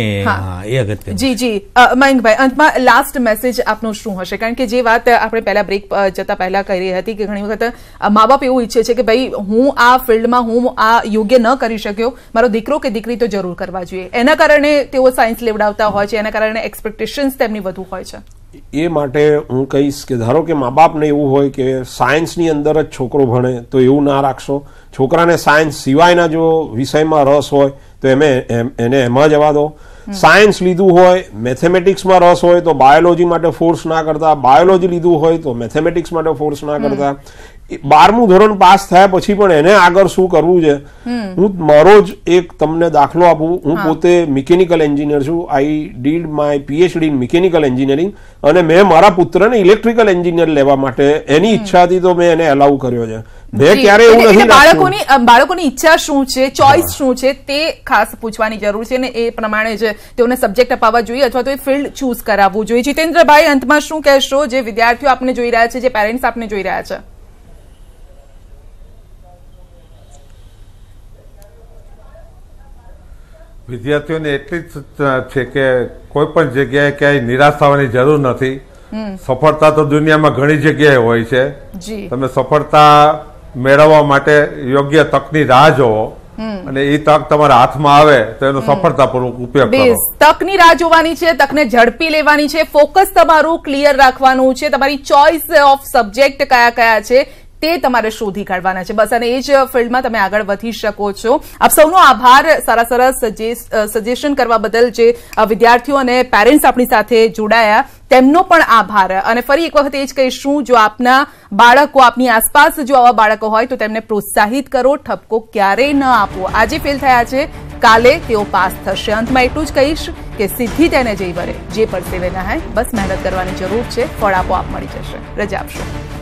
એ અગત્ય જી જી મયંકભાઈ અંતમાં લાસ્ટ મેસેજ આપનો શું હશે કારણ કે જે વાત આપણે પહેલા બ્રેક જતા પહેલા કરી હતી કે ઘણી વખત મા બાપ એવું ઈચ્છે છે કે ભાઈ હું આ ફિલ્ડમાં હું આ યોગ્ય ન કરી શક્યો મારો દીકરો કે દીકરી તો જરૂર કરવા જોઈએ એના કારણે તેઓ સાયન્સ લેવડાવતા હોય છે એના કારણે એક્સપેક્ટેશન્સ તેમની વધુ હોય છે એ માટે હું કહીશ કે ધારો કે મા બાપને એવું હોય કે સાયન્સની અંદર જ છોકરો ભણે તો એવું ના રાખશો છોકરાને સાયન્સ સિવાયના જો વિષયમાં રસ હોય તો એમે એને એમાં જવા દો સાયન્સ લીધું હોય મેથેમેટિક્સમાં રસ હોય તો બાયોલોજી માટે ફોર્સ ના કરતા બાયોલોજી લીધું હોય તો મેથેમેટિક્સ માટે ફોર્સ ના કરતા બારમું ધોરણ પાસ થયા પછી પણ એને આગળ શું કરવું છે હું મારો જ એક તમને દાખલો આપું હું પોતે મિકેનિકલ એન્જિનિયર છું I did my PhD in mechanical engineering અને મેં મારા પુત્રને ઇલેક્ટ્રિકલ એન્જિનિયર લેવા માટે એની ઈચ્છાથી તો મેં એને અલાઉ કર્યો છે મેં ક્યારે એવું નથી બાળકોની બાળકોની ઈચ્છા શું છે ચોઇસ શું છે તે ખાસ પૂછવાની જરૂર છે અને એ પ્રમાણે જે તેઓને સબ્જેક્ટ અપાવવા જોઈએ અથવા તો એ ફિલ્ડ ચૂઝ કરાવવું જોઈએ જીતેન્દ્રભાઈ અંતમાં શું કહેશો જે વિદ્યાર્થીઓ આપને જોઈ રહ્યા છે જે પેરેન્ટ્સ આપને જોઈ રહ્યા છે વિદ્યાર્થીઓને એટલી જ છે કે કોઈ પણ જગ્યાએ ક્યાંય નિરાશ થવાની જરૂર નથી સફળતા તો દુનિયામાં ઘણી જગ્યાએ હોય છે તમે સફળતા મેળવવા માટે યોગ્ય તકની રાહ જોવો અને એ તક તમારા હાથમાં આવે તો એનો સફળતાપૂર્વક ઉપયોગ કરો તકની રાહ જોવાની છે તકને ઝડપી લેવાની છે ફોકસ તમારું ક્લિયર રાખવાનું છે તમારી ચોઇસ ઓફ સબ્જેક્ટ કયા કયા છે તે તમારે શોધી કાઢવાના છે બસ અને એ જ ફિલ્ડમાં તમે આગળ વધી શકો છો આપ સૌનો આભાર સારા સારા સજેશન કરવા બદલ જે વિદ્યાર્થીઓ અને પેરેન્ટ્સ આપણી સાથે જોડાયા તેમનો પણ આભાર અને ફરી એક વખત એ જ કહીશું જો આપના બાળકો આપની આસપાસ જો આવા બાળકો હોય તો તેમને પ્રોત્સાહિત કરો ઠપકો ક્યારેય ન આપો આજે ફેલ થયા છે કાલે તેઓ પાસ થશે અંતમાં એટલું જ કહીશ કે સીધી તેને જઈ વળે જે પરસેવે ના બસ મહેનત કરવાની જરૂર છે ફળ આપો આપ મળી જશે રજા આપશો